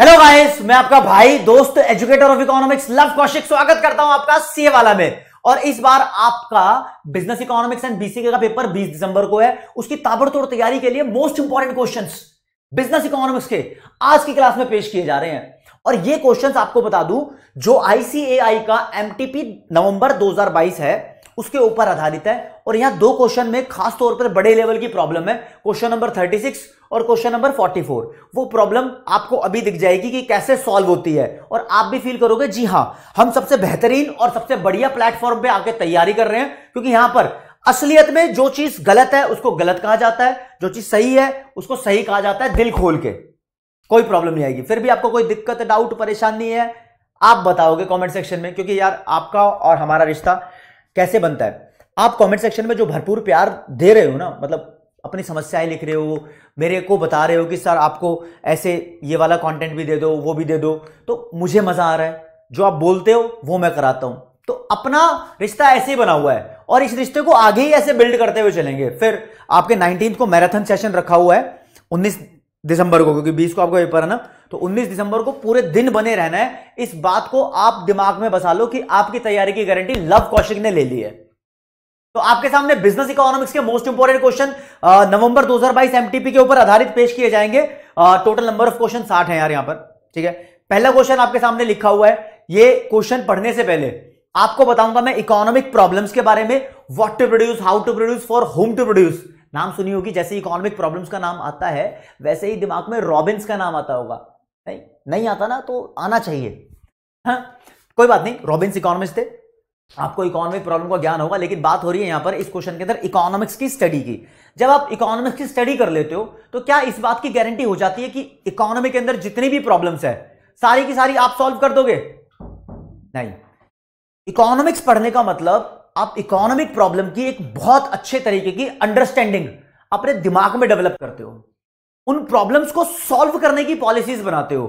Hello guys मैं आपका भाई दोस्त educator of economics Lav Kaushik स्वागत करता हूं आपका सीए वाला में और इस बार आपका बिजनेस इकोनॉमिक्स एंड बीसीके का पेपर 20 दिसंबर को है उसकी ताबड़तोड़ तैयारी के लिए most important questions business economics के आज की क्लास में पेश किए जा रहे हैं और ये क्वेश्चन आपको बता दू जो आईसीएआई का एमटीपी नवंबर 2022 है उसके ऊपर आधारित है और यहां दो क्वेश्चन में खास तौर पर बड़े लेवल की प्रॉब्लम है क्वेश्चन नंबर 36 और क्वेश्चन नंबर 44 वो प्रॉब्लम आपको अभी दिख जाएगी कि कैसे सॉल्व होती है और आप भी फील करोगे जी हां हम सबसे बेहतरीन और सबसे बढ़िया प्लेटफॉर्म पर आके तैयारी कर रहे हैं क्योंकि यहां पर असलियत में जो चीज गलत है उसको गलत कहा जाता है जो चीज सही है उसको सही कहा जाता है दिल खोल के कोई प्रॉब्लम नहीं आएगी फिर भी आपको कोई दिक्कत डाउट परेशानी है आप बताओगे कमेंट सेक्शन में क्योंकि यार आपका और हमारा रिश्ता कैसे बनता है आप कमेंट सेक्शन में जो भरपूर प्यार दे रहे हो ना मतलब अपनी समस्याएं लिख रहे हो मेरे को बता रहे हो कि सर आपको ऐसे ये वाला कंटेंट भी दे दो वो भी दे दो तो मुझे मज़ा आ रहा है जो आप बोलते हो वो मैं कराता हूं तो अपना रिश्ता ऐसे ही बना हुआ है और इस रिश्ते को आगे ही ऐसे बिल्ड करते हुए चलेंगे फिर आपके नाइनटीन को मैराथन सेशन रखा हुआ है उन्नीस दिसंबर को क्योंकि बीस को आपको पेपर है ना तो 19 दिसंबर को पूरे दिन बने रहना है इस बात को आप दिमाग में बसा लो कि आपकी तैयारी की गारंटी लव कौशिक ने ले ली है तो आपके सामने बिजनेस इकोनॉमिक्स के मोस्ट इंपोर्टेंट क्वेश्चन नवंबर 2022 एमटीपी के ऊपर आधारित पेश किए जाएंगे टोटल नंबर ऑफ क्वेश्चन साठ है यार यहां पर ठीक है पहला क्वेश्चन आपके सामने लिखा हुआ है ये क्वेश्चन पढ़ने से पहले आपको बताऊंगा मैं इकोनॉमिक प्रॉब्लम्स के बारे में what to produce how to produce for whom to produce नाम सुनी होगी जैसे इकोनॉमिक प्रॉब्लम्स का नाम आता है वैसे ही दिमाग में रॉबिन्स का नाम आता होगा नहीं नहीं आता ना तो आना चाहिए हाँ कोई बात नहीं रॉबिन्स इकोनॉमिक्स थे आपको इकोनॉमिक प्रॉब्लम का ज्ञान होगा लेकिन बात हो रही है यहां पर इस क्वेश्चन के अंदर इकोनॉमिक्स की स्टडी की जब आप इकोनॉमिक्स की स्टडी कर लेते हो तो क्या इस बात की गारंटी हो जाती है कि इकोनॉमिक के अंदर जितनी भी प्रॉब्लम्स है सारी की सारी आप सॉल्व कर दोगे नहीं इकोनॉमिक्स पढ़ने का मतलब आप इकोनॉमिक प्रॉब्लम की एक बहुत अच्छे तरीके की अंडरस्टैंडिंग अपने दिमाग में डेवलप करते हो उन प्रॉब्लम्स को सॉल्व करने की पॉलिसीज बनाते हो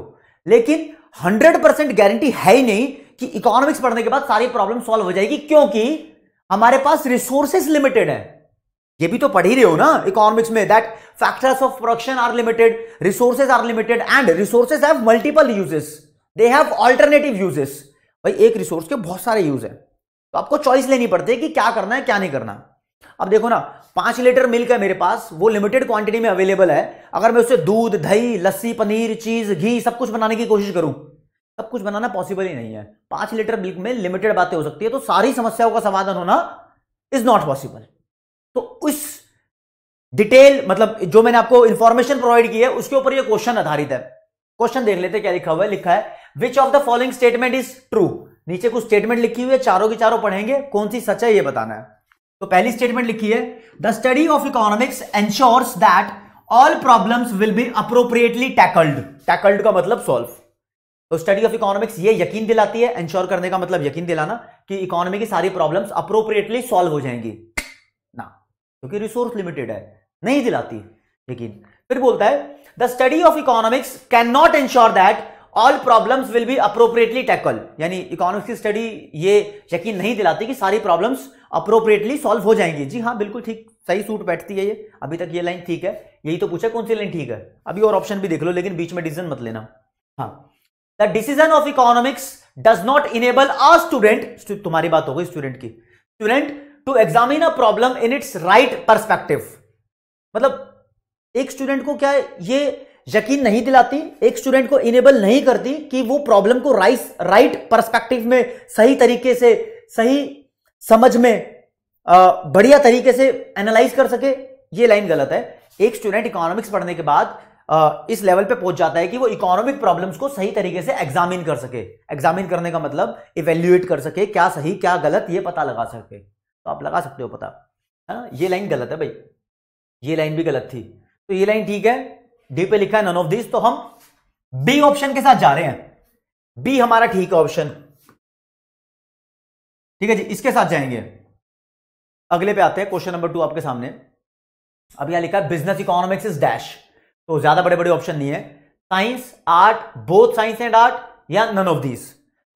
लेकिन 100 परसेंट गारंटी है ही नहीं कि इकोनॉमिक्स पढ़ने के बाद सारी प्रॉब्लम सॉल्व हो जाएगी क्योंकि हमारे पास रिसोर्सेस लिमिटेड है ये भी तो पढ़ ही रहे हो ना इकोनॉमिक्स में that factors of production are limited resources are limited and resources have multiple uses they have alternative uses भाई एक रिसोर्स के बहुत सारे यूज है तो आपको चॉइस लेनी पड़ती है कि क्या करना है क्या नहीं करना अब देखो ना पांच लीटर मिल्क है मेरे पास वो लिमिटेड क्वांटिटी में अवेलेबल है अगर मैं उसे दूध दही लस्सी पनीर चीज घी सब कुछ बनाने की कोशिश करूं सब कुछ बनाना पॉसिबल ही नहीं है पांच लीटर मिल्क में लिमिटेड बातें हो सकती है तो सारी समस्याओं का समाधान होना इज नॉट पॉसिबल तो इस डिटेल मतलब जो मैंने आपको इंफॉर्मेशन प्रोवाइड की है उसके ऊपर ये क्वेश्चन आधारित है क्वेश्चन देख लेते क्या लिखा हुआ है लिखा है which of the following statement is true नीचे कुछ स्टेटमेंट लिखी हुई है चारों की चारों पढ़ेंगे कौन सी सच है ये बताना है तो पहली स्टेटमेंट लिखी है the study of economics ensures that all problems will be appropriately tackled tackled का मतलब सॉल्व तो स्टडी ऑफ इकोनॉमिक्स ये यकीन दिलाती है एंश्योर करने का मतलब यकीन दिलाना कि इकोनॉमी की सारी प्रॉब्लम्स अप्रोप्रिएटली सॉल्व हो जाएंगी ना क्योंकि रिसोर्स लिमिटेड है नहीं दिलाती यकीन फिर बोलता है the study of economics can not ensure that all problems will be appropriately tackle यानी इकोनॉमिक्स की स्टडी ये यकीन नहीं दिलाती कि सारी प्रॉब्लम्स अप्रोप्रिएटली सॉल्व हो जाएंगी जी हाँ बिल्कुल ठीक सही सूट बैठती है ये अभी तक ये लाइन ठीक है यही तो पूछा कौन सी लाइन ठीक है अभी और ऑप्शन भी देख लो लेकिन बीच में डिसीजन मत लेना हाँ the decision of economics does not enable a student तुम्हारी बात हो गई स्टूडेंट की student to examine a problem in its right perspective मतलब एक स्टूडेंट को क्या ये यकीन नहीं दिलाती एक स्टूडेंट को इनेबल नहीं करती कि वो प्रॉब्लम को राइस राइट परस्पेक्टिव में सही तरीके से सही समझ में बढ़िया तरीके से एनालाइज कर सके ये लाइन गलत है एक स्टूडेंट इकोनॉमिक्स पढ़ने के बाद इस लेवल पे पहुंच जाता है कि वो इकोनॉमिक प्रॉब्लम्स को सही तरीके से एग्जामिन कर सके एग्जामिन करने का मतलब इवेल्युएट कर सके क्या सही क्या गलत ये पता लगा सके तो आप लगा सकते हो पता है ना ये लाइन गलत है भाई ये लाइन भी गलत थी तो ये लाइन ठीक है डी पे लिखा है नन ऑफ दिस तो हम बी ऑप्शन के साथ जा रहे हैं बी हमारा ठीक है ऑप्शन ठीक है जी इसके साथ जाएंगे अगले पे आते हैं क्वेश्चन नंबर टू आपके सामने अब यहां लिखा है बिजनेस इकोनॉमिक्स इज डैश तो ज्यादा बड़े बड़े ऑप्शन नहीं है science art both science and art या नन ऑफ दीज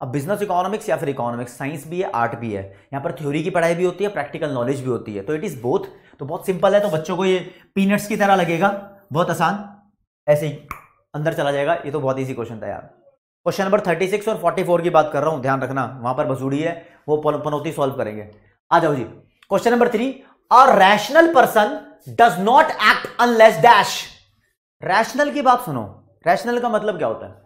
अब बिजनेस इकोनॉमिक्स या फिर इकोनॉमिक्स साइंस भी है आर्ट भी है यहां पर थ्योरी की पढ़ाई भी होती है प्रैक्टिकल नॉलेज भी होती है तो इट इज बोथ तो बहुत सिंपल है तो बच्चों को ये पीनट्स की तरह लगेगा बहुत आसान ऐसे ही अंदर चला जाएगा ये तो बहुत ईजी क्वेश्चन था यार क्वेश्चन नंबर थर्टी सिक्स और फोर्टी फोर की बात कर रहा हूं ध्यान रखना वहां पर बसूड़ी है वो पनौती सॉल्व करेंगे आ जाओ जी question number three a rational person does not act unless dash rational की बात सुनो रैशनल का मतलब क्या होता है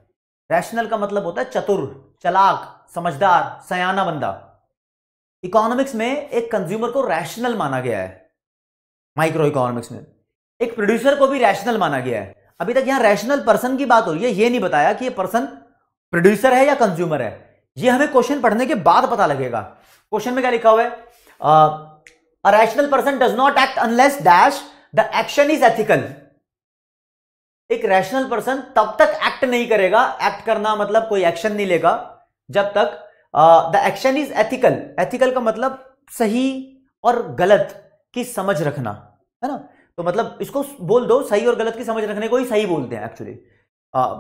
रैशनल का मतलब होता है चतुर चलाक समझदार सयाना बंदा इकोनॉमिक्स में एक कंज्यूमर को रैशनल माना गया है माइक्रो इकोनॉमिक्स में एक प्रोड्यूसर को भी रैशनल माना गया है अभी तक यहां रैशनल पर्सन की बात हो रही है ये नहीं बताया कि ये पर्सन प्रोड्यूसर है या कंज्यूमर है ये हमें क्वेश्चन पढ़ने के बाद पता लगेगा क्वेश्चन में क्या लिखा हुआ है rational person does not act unless dash the action is ethical एक रैशनल पर्सन तब तक एक्ट नहीं करेगा एक्ट करना मतलब कोई एक्शन नहीं लेगा जब तक the action is ethical ethical का मतलब सही और गलत की समझ रखना है ना तो मतलब इसको बोल दो सही और गलत की समझ रखने को ही सही बोलते हैं एक्चुअली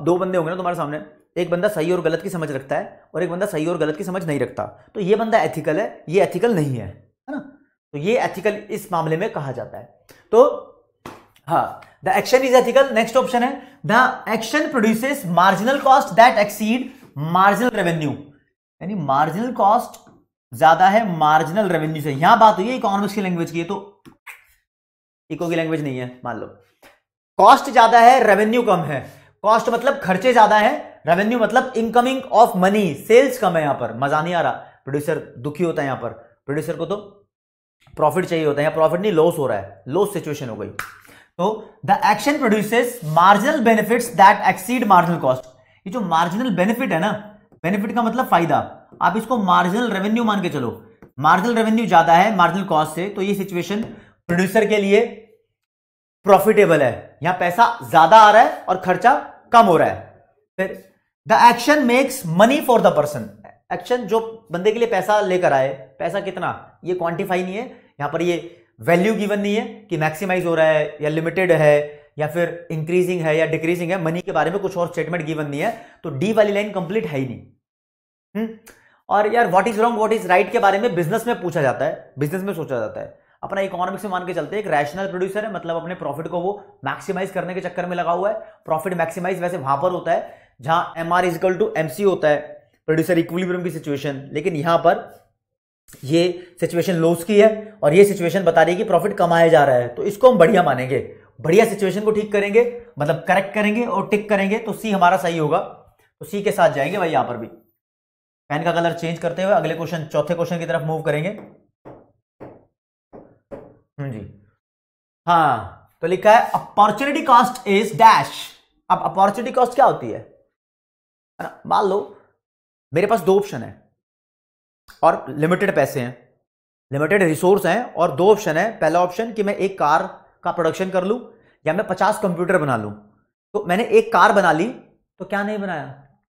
दो बंदे होंगे ना तुम्हारे सामने एक बंदा सही और गलत की समझ रखता है और एक बंदा सही और गलत की समझ नहीं रखता तो ये बंदा एथिकल है ये एथिकल नहीं है है ना तो ये एथिकल इस मामले में कहा जाता है तो हा the action is ethical next option है the action produces marginal cost that exceed marginal revenue यानी मार्जिनल कॉस्ट ज्यादा है मार्जिनल रेवेन्यू से यहां बात हुई है इकोनॉमिक्स की लैंग्वेज की है तो इको की लैंग्वेज नहीं है मान लो कॉस्ट ज्यादा है रेवेन्यू कम है कॉस्ट मतलब खर्चे ज्यादा है रेवेन्यू मतलब इनकमिंग ऑफ मनी सेल्स कम है यहां पर मजा नहीं आ रहा प्रोड्यूसर दुखी होता है यहां पर प्रोड्यूसर को तो प्रॉफिट चाहिए होता है यहाँ प्रॉफिट नहीं लॉस हो रहा है लॉस सिचुएशन हो गई तो the action produces marginal benefit that exceed marginal cost ये जो मार्जिनल बेनिफिट है ना बेनिफिट का मतलब फायदा आप इसको मार्जिनल रेवेन्यू मान के चलो मार्जिनल रेवेन्यू ज्यादा है मार्जिनल कॉस्ट से तो ये सिचुएशन प्रोड्यूसर के लिए प्रॉफिटेबल है यहां पैसा ज्यादा आ रहा है और खर्चा कम हो रहा है फिर the action makes money for the person action जो बंदे के लिए पैसा लेकर आए पैसा कितना ये क्वांटिफाई नहीं है यहां पर ये वैल्यू गिवन नहीं है कि मैक्सिमाइज हो रहा है या लिमिटेड है या फिर इंक्रीजिंग है या डिक्रीजिंग है मनी के बारे में कुछ और स्टेटमेंट गिवन नहीं है तो डी वाली लाइन कंप्लीट है ही नहीं हुँ? हम्म? और यार what is wrong what is right के बारे में बिजनेस में पूछा जाता है बिजनेस में सोचा जाता है अपना इकोनॉमिक से मान के चलते एक रैशनल प्रोड्यूसर है मतलब अपने प्रॉफिट को वो मैक्सिमाइज करने के चक्कर में लगा हुआ है प्रॉफिट मैक्सिमाइज वैसे वहां पर होता है जहां M R is equal to M C होता है प्रोड्यूसर इक्विलिब्रियम की सिचुएशन लेकिन यहां पर ये सिचुएशन लॉस की है और ये सिचुएशन बता रही है कि प्रॉफिट कमाया जा रहा है तो इसको हम बढ़िया मानेंगे बढ़िया सिचुएशन को ठीक करेंगे मतलब करेक्ट करेंगे और टिक करेंगे तो सी हमारा सही होगा तो सी के साथ जाएंगे भाई यहां पर भी पेन का कलर चेंज करते हुए अगले क्वेश्चन चौथे क्वेश्चन की तरफ मूव करेंगे हम्म जी हाँ तो लिखा है अपॉर्चुनिटी कॉस्ट इज डैश अब अपॉर्चुनिटी कॉस्ट क्या होती है ना मान लो मेरे पास दो ऑप्शन है और लिमिटेड पैसे हैं लिमिटेड रिसोर्स हैं और दो ऑप्शन है पहला ऑप्शन कि मैं एक कार का प्रोडक्शन कर लूं या मैं पचास कंप्यूटर बना लूं तो मैंने एक कार बना ली तो क्या नहीं बनाया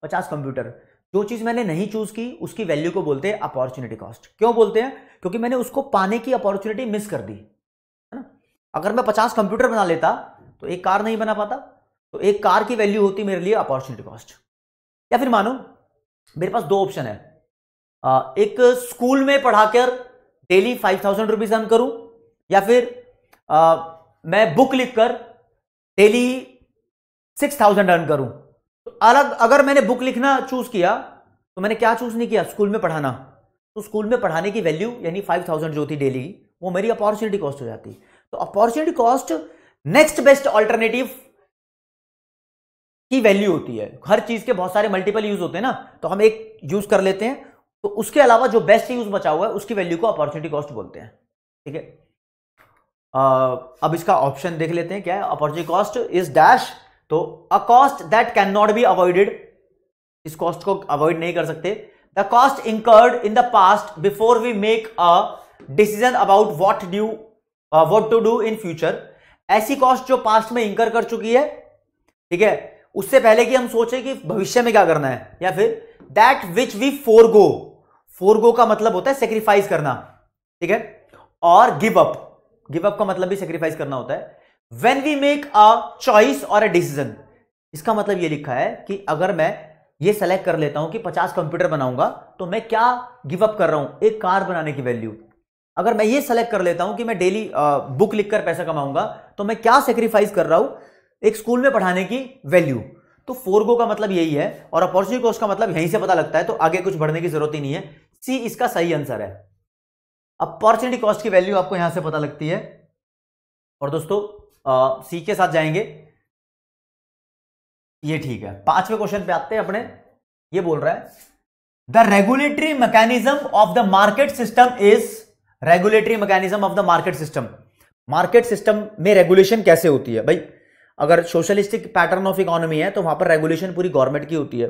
पचास कंप्यूटर जो चीज़ मैंने नहीं चूज़ की उसकी वैल्यू को बोलते हैं अपॉर्चुनिटी कॉस्ट क्यों बोलते हैं क्योंकि मैंने उसको पाने की अपॉर्चुनिटी मिस कर दी है ना अगर मैं पचास कंप्यूटर बना लेता तो एक कार नहीं बना पाता तो एक कार की वैल्यू होती मेरे लिए अपॉर्चुनिटी कॉस्ट या फिर मानो मेरे पास दो ऑप्शन है एक स्कूल में पढ़ाकर daily five thousand rupees earn करूं या फिर आ, मैं बुक लिखकर डेली सिक्स थाउजेंड अर्न करूं तो अलग अगर मैंने बुक लिखना चूज किया तो मैंने क्या चूज नहीं किया स्कूल में पढ़ाना तो स्कूल में पढ़ाने की वैल्यू यानी फाइव थाउजेंड जो थी डेली वो मेरी अपॉर्चुनिटी कॉस्ट हो जाती तो opportunity cost next best alternative की वैल्यू होती है हर चीज के बहुत सारे मल्टीपल यूज होते हैं ना तो हम एक यूज कर लेते हैं तो उसके अलावा जो बेस्ट यूज बचा हुआ है उसकी वैल्यू को अपॉर्चुनिटी कॉस्ट बोलते हैं ठीक है अब इसका ऑप्शन देख लेते हैं क्या है अपॉर्चुनिटी कॉस्ट इज डैश तो a cost that can not be avoided इस कॉस्ट को अवॉइड नहीं कर सकते the cost incurred in the past before we make a decision about what do what to do in future ऐसी cost जो past में incur कर चुकी है ठीक है उससे पहले कि हम सोचे कि भविष्य में क्या करना है या फिर that which we forgo forgo का मतलब होता है सेक्रीफाइस करना ठीक है और गिव अप गिव अप का मतलब भी सेक्रीफाइस करना होता है when we make a choice और अ डिसीजन इसका मतलब ये लिखा है कि अगर मैं ये सेलेक्ट कर लेता हूं कि 50 कंप्यूटर बनाऊंगा तो मैं क्या गिव अप कर रहा हूं एक कार बनाने की वैल्यू अगर मैं ये सेलेक्ट कर लेता हूं कि मैं डेली बुक लिखकर पैसा कमाऊंगा तो मैं क्या सेक्रीफाइस कर रहा हूं एक स्कूल में पढ़ाने की वैल्यू तो फोरगो का मतलब यही है और अपॉर्चुनिटी कॉस्ट का मतलब यहीं से पता लगता है तो आगे कुछ बढ़ने की जरूरत ही नहीं है सी इसका सही आंसर है अपॉर्चुनिटी कॉस्ट की वैल्यू आपको यहां से पता लगती है और दोस्तों सी के साथ जाएंगे ये ठीक है पांचवें क्वेश्चन पे आते हैं अपने ये बोल रहा है the regulatory mechanism of the market system is regulatory mechanism of the market system market system में रेगुलेशन कैसे होती है भाई अगर सोशलिस्टिक पैटर्न ऑफ इकोनॉमी है तो वहां पर रेगुलेशन पूरी गवर्नमेंट की होती है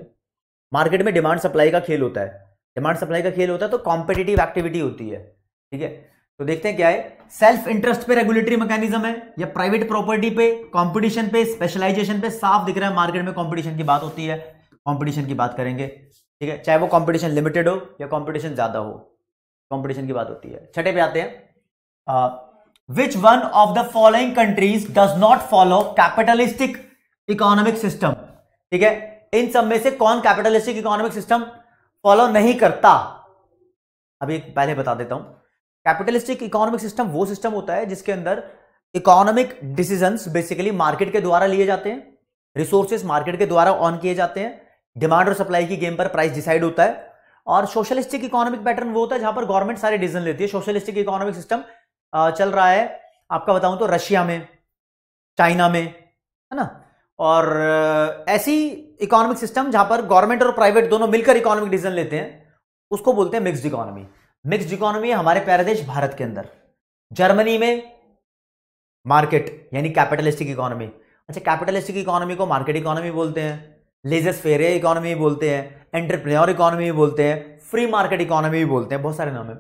मार्केट में डिमांड सप्लाई का खेल होता है डिमांड सप्लाई का खेल होता है तो कॉम्पिटेटिव एक्टिविटी होती है ठीक है तो देखते हैं क्या है सेल्फ इंटरेस्ट पे रेगुलेटरी मैकेनिज्म है या प्राइवेट प्रॉपर्टी पे कंपटीशन पे स्पेशलाइजेशन पे साफ दिख रहा है मार्केट में कंपटीशन की बात होती है कंपटीशन की बात करेंगे ठीक है चाहे वो कंपटीशन लिमिटेड हो या कंपटीशन ज्यादा हो कंपटीशन की बात होती है छठे पे आते हैं which one of the following countries does not follow capitalistic economic system ठीक है इन सब में से कौन कैपिटलिस्टिक इकोनॉमिक सिस्टम फॉलो नहीं करता अभी पहले बता देता हूं कैपिटलिस्टिक इकोनॉमिक सिस्टम वो सिस्टम होता है जिसके अंदर इकोनॉमिक डिसीजन बेसिकली मार्केट के द्वारा लिए जाते हैं रिसोर्सेज मार्केट के द्वारा ऑन किए जाते हैं डिमांड और सप्लाई की गेम पर प्राइस डिसाइड होता है और सोशलिस्टिक इकोनॉमिक पैटर्न वो होता है जहां पर गवर्नमेंट सारे डिसीजन लेती है सोशलिस्टिक इकोनॉमिक सिस्टम चल रहा है आपका बताऊं तो रशिया में चाइना में है ना और ऐसी इकोनॉमिक सिस्टम जहां पर गवर्नमेंट और प्राइवेट दोनों मिलकर इकोनॉमिक डिसीजन लेते हैं उसको बोलते हैं मिक्स्ड इकोनॉमी मिक्स्ड इकोनॉमी हमारे प्यारे देश भारत के अंदर जर्मनी में मार्केट यानी कैपिटलिस्टिक इकोनॉमी अच्छा कैपिटलिस्टिक इकोनॉमी को मार्केट इकोनॉमी बोलते हैं लेजस फेरे इकोनॉमी बोलते हैं एंटरप्रेन्योर इकोनॉमी बोलते हैं फ्री मार्केट इकोनॉमी बोलते हैं बहुत सारे नाम है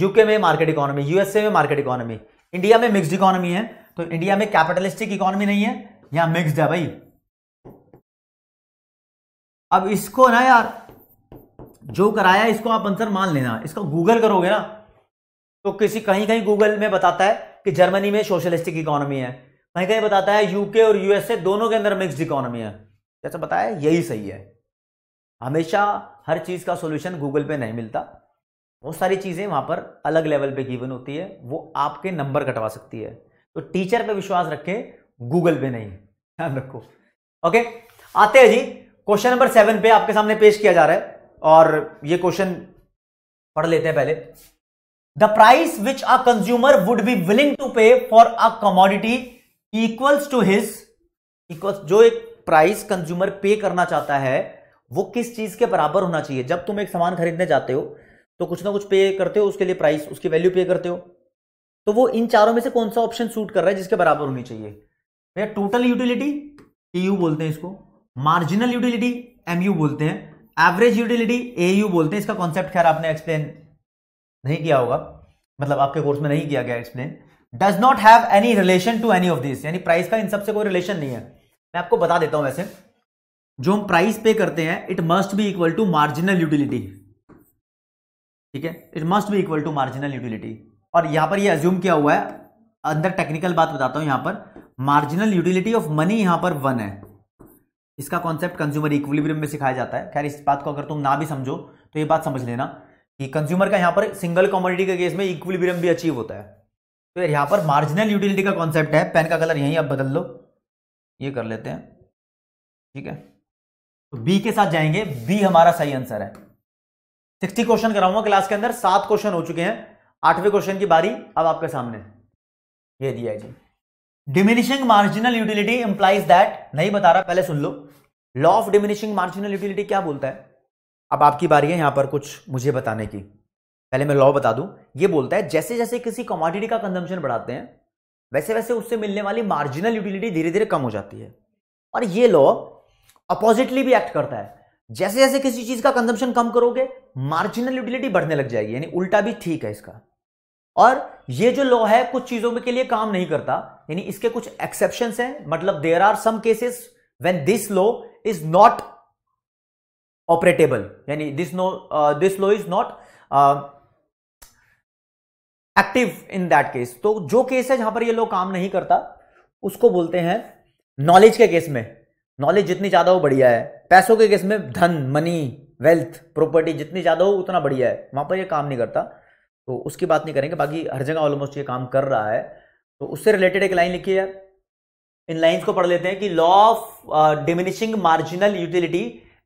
यूके में मार्केट इकोनॉमी यूएसए में मार्केट इकोनॉमी इंडिया में मिक्सड इकोनॉमी है तो इंडिया में कैपिटलिस्टिक इकोनॉमी नहीं है यहां मिक्सड है भाई अब इसको ना यार जो कराया इसको आप आंसर मान लेना इसको गूगल करोगे ना तो किसी कहीं कहीं गूगल में बताता है कि जर्मनी में सोशलिस्टिक इकोनॉमी है कहीं कहीं बताता है यूके और यूएसए दोनों के अंदर मिक्सड इकोनॉमी है जैसा बताया यही सही है हमेशा हर चीज का सोल्यूशन गूगल पे नहीं मिलता बहुत सारी चीज़ें वहाँ पर अलग लेवल पे गिवन होती है वो आपके नंबर कटवा सकती है तो टीचर पे विश्वास रखें गूगल पे नहीं ध्यान रखो ओके आते हैं जी क्वेश्चन नंबर सेवन पे आपके सामने पेश किया जा रहा है और ये क्वेश्चन पढ़ लेते हैं पहले the price which a consumer would be willing to pay for a commodity equals to his equal जो एक प्राइस कंज्यूमर पे करना चाहता है वो किस चीज के बराबर होना चाहिए जब तुम एक सामान खरीदने जाते हो तो कुछ ना कुछ पे करते हो उसके लिए प्राइस उसकी वैल्यू पे करते हो तो वो इन चारों में से कौन सा ऑप्शन सूट कर रहा है जिसके बराबर होनी चाहिए भैया टोटल यूटिलिटी यू बोलते हैं इसको मार्जिनल यूटिलिटी एम यू बोलते हैं एवरेज यूटिलिटी ए यू बोलते हैं इसका कॉन्सेप्ट खैर आपने एक्सप्लेन नहीं किया होगा मतलब आपके कोर्स में नहीं किया गया explain does not have any relation to any of this यानी प्राइस का इन सबसे कोई रिलेशन नहीं है मैं आपको बता देता हूं वैसे जो हम प्राइस पे करते हैं it must be equal to marginal utility ठीक है it must be equal to marginal utility और यहां पर ये यह एज्यूम किया हुआ है अंदर टेक्निकल बात बताता हूं यहां पर मार्जिनल यूटिलिटी ऑफ मनी यहां पर वन है इसका कॉन्सेप्ट कंज्यूमर इक्वलिब्रियम में सिखाया जाता है खैर इस बात को अगर तुम ना भी समझो तो ये बात समझ लेना कि कंज्यूमर का यहां पर सिंगल कॉमोडिटी के केस में इक्वलिब्रियम भी अचीव होता है तो यहां पर मार्जिनल यूटिलिटी का कॉन्सेप्ट है पेन का कलर यहीं आप बदल लो ये कर लेते हैं ठीक है तो बी के साथ जाएंगे बी हमारा सही आंसर है सिक्सटी क्वेश्चन कराऊंगा क्लास के अंदर सात क्वेश्चन हो चुके हैं आठवें क्वेश्चन की बारी अब आपके सामने ये दिया है जी diminishing marginal utility implies that नहीं बता रहा पहले सुन लो law of diminishing marginal utility क्या बोलता है अब आपकी बारी है यहां पर कुछ मुझे बताने की पहले मैं लॉ बता दूं ये बोलता है जैसे जैसे किसी कमोडिटी का कंजम्पशन बढ़ाते हैं वैसे वैसे उससे मिलने वाली मार्जिनल यूटिलिटी धीरे धीरे कम हो जाती है और ये लॉ अपोजिटली भी एक्ट करता है जैसे जैसे किसी चीज का कंजम्पशन कम करोगे मार्जिनल यूटिलिटी बढ़ने लग जाएगी यानी उल्टा भी ठीक है इसका और ये जो लॉ है कुछ चीजों के लिए काम नहीं करता यानी इसके कुछ एक्सेप्शन हैं मतलब there are some cases when this law is not operable यानी this no this law is not active in that case तो जो केस है जहां पर ये लॉ काम नहीं करता उसको बोलते हैं नॉलेज के केस में नॉलेज जितनी ज़्यादा हो बढ़िया है पैसों के केस में धन मनी वेल्थ प्रॉपर्टी जितनी ज़्यादा हो उतना बढ़िया है वहां पर ये काम नहीं करता तो उसकी बात नहीं करेंगे बाकी हर जगह ऑलमोस्ट ये काम कर रहा है तो उससे रिलेटेड एक लाइन लिखी है इन लाइन्स को पढ़ लेते हैं कि law of diminishing marginal utility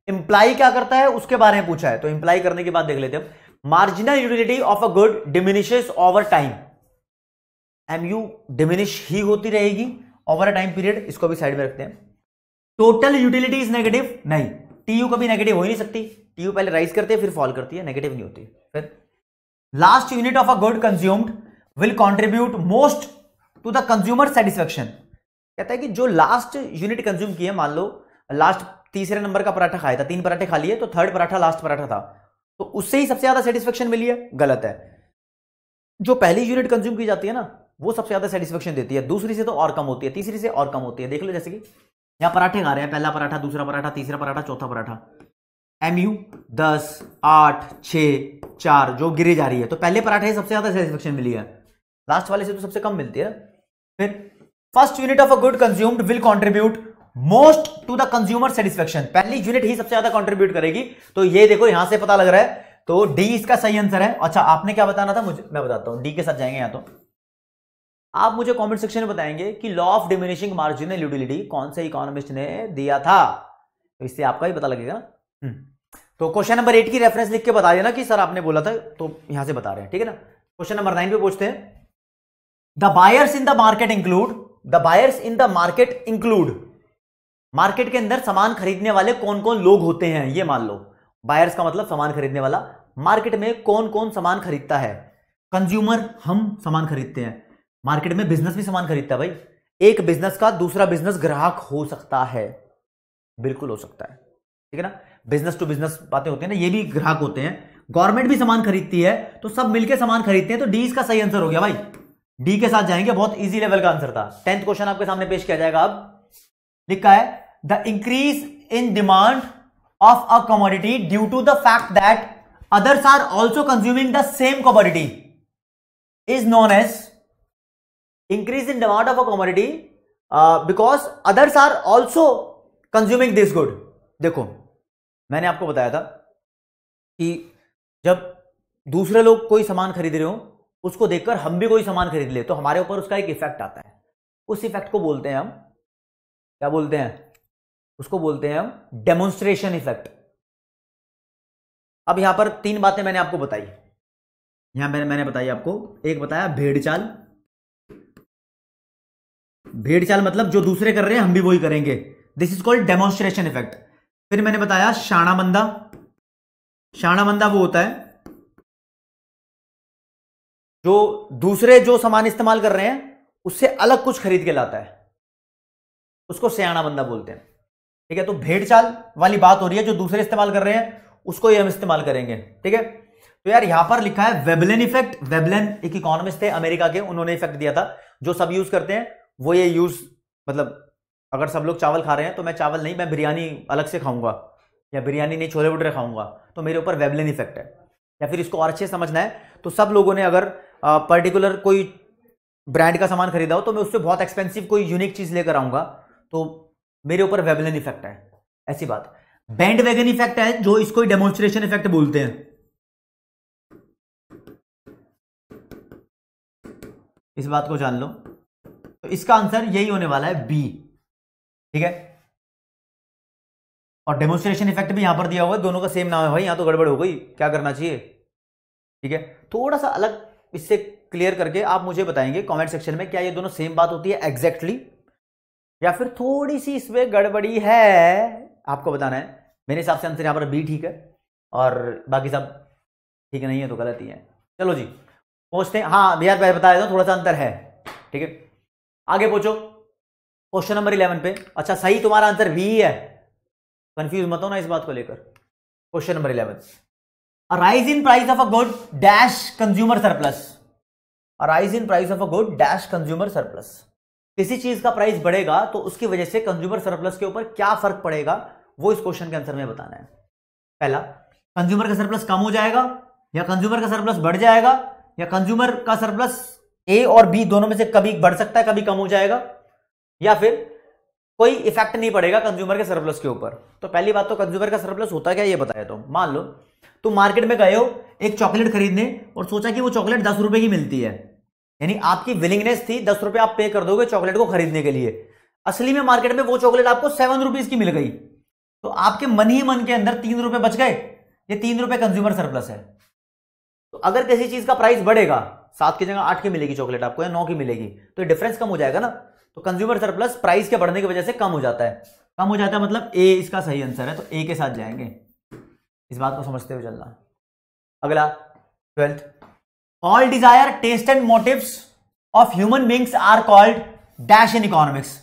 imply क्या करता है उसके बारे में पूछा है तो इंप्लाई करने के बाद देख लेते हैं marginal utility of a good diminishes over time M U diminish ही होती रहेगी ओवर अ टाइम पीरियड इसको भी साइड में रखते हैं टोटल यूटिलिटी इज नेगेटिव नहीं टीयू कभी नेगेटिव हो ही नहीं सकती टीयू पहले राइज करती है फिर फॉल करती है नेगेटिव नहीं होती फिर last unit of a good consumed will contribute most to the consumer satisfaction कहता है कि जो लास्ट यूनिट कंज्यूम किए मान लो लास्ट तीसरे नंबर का पराठा खाया था तीन पराठे खा लिए तो थर्ड पराठा लास्ट पराठा था तो उससे ही सबसे ज्यादा सेटिस्फेक्शन मिली है गलत है जो पहली यूनिट कंज्यूम की जाती है ना वो सबसे ज्यादा सेटिस्फेक्शन देती है दूसरी से तो और कम होती है तीसरी से और कम होती है देख लो जैसे कि या पराठे खा रहे हैं पहला पराठा दूसरा पराठा तीसरा पराठा चौथा पराठा एम यू दस आठ छ चार जो गिरी जा रही है तो पहले पराठे सबसे ज्यादा सेटिस्फेक्शन मिली है लास्ट वाले से तो सबसे कम मिलती है फिर first unit of a good consumed will contribute most to the consumer satisfaction पहली यूनिट ही सबसे ज्यादा कॉन्ट्रीब्यूट करेगी तो ये देखो यहां से पता लग रहा है तो डी इसका सही आंसर है अच्छा आपने क्या बताना था मुझे मैं बताता हूं डी के साथ जाएंगे यहां तो आप मुझे कमेंट सेक्शन में बताएंगे कि law of diminishing margin utility कौन से इकोनॉमिस्ट ने दिया था इससे आपका ही पता लगेगा हम्म। तो क्वेश्चन नंबर एट की रेफरेंस लिख के बता देना कि सर आपने बोला था तो यहां से बता रहे हैं ठीक है ना क्वेश्चन नंबर नाइन पे पूछते हैं the buyers in the market include the buyers in the market include market के अंदर सामान खरीदने वाले कौन कौन लोग होते हैं ये मान लो बायर्स का मतलब सामान खरीदने वाला मार्केट में कौन कौन सामान खरीदता है कंज्यूमर हम सामान खरीदते हैं मार्केट में बिजनेस भी सामान खरीदता है भाई एक बिजनेस का दूसरा बिजनेस ग्राहक हो सकता है बिल्कुल हो सकता है ठीक है ना बिजनेस टू बिजनेस बातें होती है ना ये भी ग्राहक होते हैं गवर्नमेंट भी सामान खरीदती है तो सब मिलकर सामान खरीदते हैं तो डी इसका सही आंसर हो गया भाई डी के साथ जाएंगे बहुत इजी लेवल का आंसर था टेंथ क्वेश्चन आपके सामने पेश किया जाएगा अब लिखा है the increase in demand of a commodity due to the fact that others are also consuming the same commodity is known as increase in demand of a commodity uh, because others are also consuming this good देखो मैंने आपको बताया था कि जब दूसरे लोग कोई सामान खरीद रहे हो उसको देखकर हम भी कोई सामान खरीद ले तो हमारे ऊपर उसका एक इफेक्ट आता है उस इफेक्ट को बोलते हैं हम क्या बोलते हैं उसको बोलते हैं हम डेमोन्स्ट्रेशन इफेक्ट अब यहां पर तीन बातें मैंने आपको बताई यहां मैंने मैंने बताई आपको एक बताया भेड़चाल भेड़ चाल मतलब जो दूसरे कर रहे हैं हम भी वही करेंगे this is called demonstration effect फिर मैंने बताया शाणाबंदा शाणाबंदा वो होता है जो दूसरे जो सामान इस्तेमाल कर रहे हैं उससे अलग कुछ खरीद के लाता है उसको सयाना बंदा बोलते हैं ठीक है तो भेड़ चाल वाली बात हो रही है जो दूसरे इस्तेमाल कर रहे हैं उसको ही हम इस्तेमाल करेंगे ठीक है तो यार यहां पर लिखा है वेबलेन इफेक्ट वेबलेन एक इकोनॉमिस्ट थे अमेरिका के उन्होंने इफेक्ट दिया था जो सब यूज करते हैं वो ये यूज़ मतलब अगर सब लोग चावल खा रहे हैं तो मैं चावल नहीं मैं बिरयानी अलग से खाऊंगा या बिरयानी नहीं छोले भटूरे खाऊंगा तो मेरे ऊपर वेबलिन इफेक्ट है या फिर इसको और अच्छे समझना है तो सब लोगों ने अगर पर्टिकुलर कोई ब्रांड का सामान खरीदा हो तो मैं उससे बहुत एक्सपेंसिव कोई यूनिक चीज़ लेकर आऊंगा तो मेरे ऊपर वेबलिन इफेक्ट है ऐसी बात बैंड वैगन इफेक्ट है जो इसको डेमोन्स्ट्रेशन इफेक्ट बोलते हैं इस बात को जान लो तो इसका आंसर यही होने वाला है बी ठीक है और डेमोन्स्ट्रेशन इफेक्ट भी यहां पर दिया हुआ है दोनों का सेम नाम है भाई यहां तो गड़बड़ हो गई क्या करना चाहिए ठीक है थोड़ा सा अलग इससे क्लियर करके आप मुझे बताएंगे कमेंट सेक्शन में क्या ये दोनों सेम बात होती है एग्जैक्टली या फिर थोड़ी सी इसमें गड़बड़ी है आपको बताना है मेरे हिसाब से आंसर यहां पर बी ठीक है और बाकी सब ठीक नहीं है तो गलत ही है चलो जी पूछते हैं हाँ बिहार बता देता हूँ थोड़ा सा अंतर है ठीक है आगे पूछो क्वेश्चन नंबर इलेवन पे अच्छा सही तुम्हारा आंसर वी है कंफ्यूज मत हो ना इस बात को लेकर question number eleven rise in price of a good dash consumer surplus rise in price of a good dash consumer surplus किसी चीज का प्राइस बढ़ेगा तो उसकी वजह से कंज्यूमर सरप्लस के ऊपर क्या फर्क पड़ेगा वो इस क्वेश्चन के आंसर में बताना है पहला कंज्यूमर का सरप्लस कम हो जाएगा या कंज्यूमर का सरप्लस बढ़ जाएगा या कंज्यूमर का सरप्लस ए और बी दोनों में से कभी बढ़ सकता है कभी कम हो जाएगा या फिर कोई इफेक्ट नहीं पड़ेगा कंज्यूमर के सरप्लस के ऊपर तो पहली बात तो कंज्यूमर का सरप्लस होता क्या ये बताया तो मान लो तुम मार्केट में गए हो एक चॉकलेट खरीदने और सोचा कि वो चॉकलेट दस रुपए की मिलती है यानी आपकी विलिंगनेस थी दस रुपए आप पे कर दोगे चॉकलेट को खरीदने के लिए असली में मार्केट में वो चॉकलेट आपको सेवन रुपीज की मिल गई तो आपके मन ही मन के अंदर तीन रुपए बच गए ये तीन रुपए कंज्यूमर सरप्लस है तो अगर किसी चीज का प्राइस बढ़ेगा सात की जगह आठ की मिलेगी चॉकलेट आपको या नौ की मिलेगी तो डिफरेंस कम हो जाएगा ना तो कंज्यूमर सरप्लस प्राइस के बढ़ने की वजह से कम हो जाता है कम हो जाता है मतलब ए इसका सही आंसर है तो ए के साथ जाएंगे इस बात को समझते हुए चलना अगला twelfth all desire taste and motive of human beings are called dash in economics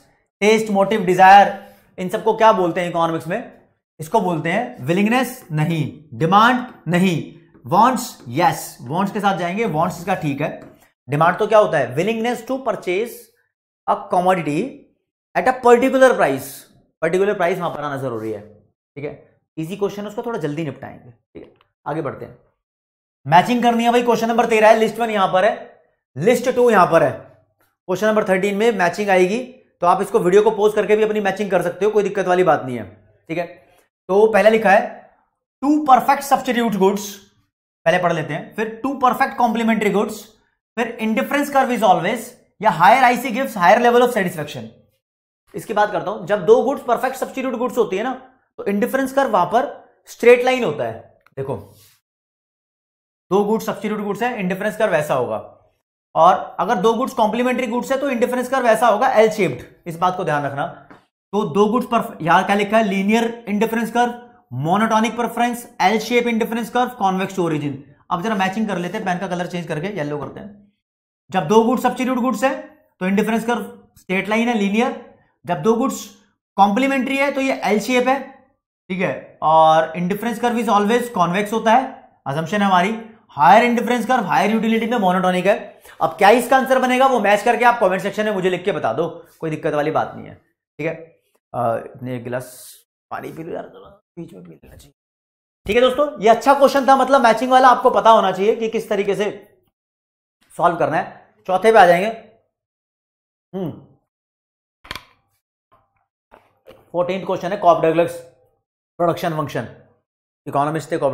taste motive desire इन सबको क्या बोलते हैं इकोनॉमिक्स में इसको बोलते हैं विलिंगनेस नहीं डिमांड नहीं वॉन्ट्स यस वॉन्ट्स के साथ जाएंगे वॉन्ट्स इसका ठीक है डिमांड तो क्या होता है willingness to purchase a commodity at a particular price particular price वहां पर आना जरूरी है ठीक है इजी क्वेश्चन उसको थोड़ा जल्दी निपटाएंगे ठीक है आगे बढ़ते हैं मैचिंग करनी है भाई क्वेश्चन नंबर तेरह है लिस्ट वन यहां पर है लिस्ट टू यहां पर है क्वेश्चन नंबर थर्टीन में मैचिंग आएगी तो आप इसको वीडियो को पोज करके भी अपनी मैचिंग कर सकते हो कोई दिक्कत वाली बात नहीं है ठीक है तो पहला लिखा है टू परफेक्ट सब्सटीट्यूट गुड्स पहले पढ़ लेते हैं फिर टू परफेक्ट कॉम्प्लीमेंट्री गुड्स फिर इंडिफरेंस कर्व इज ऑलवेज या higher IC gives higher level of satisfaction इसकी बात करता हूं जब दो गुड्स परफेक्ट सब्सिट्यूट गुड्स होती है ना तो इंडिफरेंस कर वहां पर स्ट्रेट लाइन होता है देखो दो गुड्स सब्सिट्यूट गुड्स है इंडिफरेंस कर वैसा होगा और अगर दो गुड्स कॉम्प्लीमेंट्री गुड्स है तो इंडिफरेंस कर वैसा होगा एल शेप्ड इस बात को ध्यान रखना तो दो गुड्स पर यहां क्या लिखा है linear indifference curve monotonic preference L shape indifference curve convex origin अब जरा मैचिंग कर लेते हैं पेन का कलर चेंज करके येलो करते हैं जब दो गुड्स सब्सिट्यूट गुड्स तो है तो इंडिफरेंस कर्व स्टेट लाइन है लीनियर जब दो गुड्स कॉम्प्लीमेंट्री है तो ये एल शेप है ठीक है और indifference curve is always convex होता है अजम्पन है हमारी higher indifference curve higher utility में मोनोटॉनिक है अब क्या इसका आंसर बनेगा वो मैच करके आप कॉमेंट सेक्शन में मुझे लिख के बता दो कोई दिक्कत वाली बात नहीं है ठीक है इतने एक गिलास पानी पी लो यार बीच में भी चाहिए ठीक है दोस्तों ये अच्छा क्वेश्चन था मतलब मैचिंग वाला आपको पता होना चाहिए कि किस तरीके से सॉल्व करना है चौथे पे आ जाएंगे हम्म फोर्टीन क्वेश्चन है कॉप प्रोडक्शन फंक्शन इकोनॉमिस्ट थे कॉप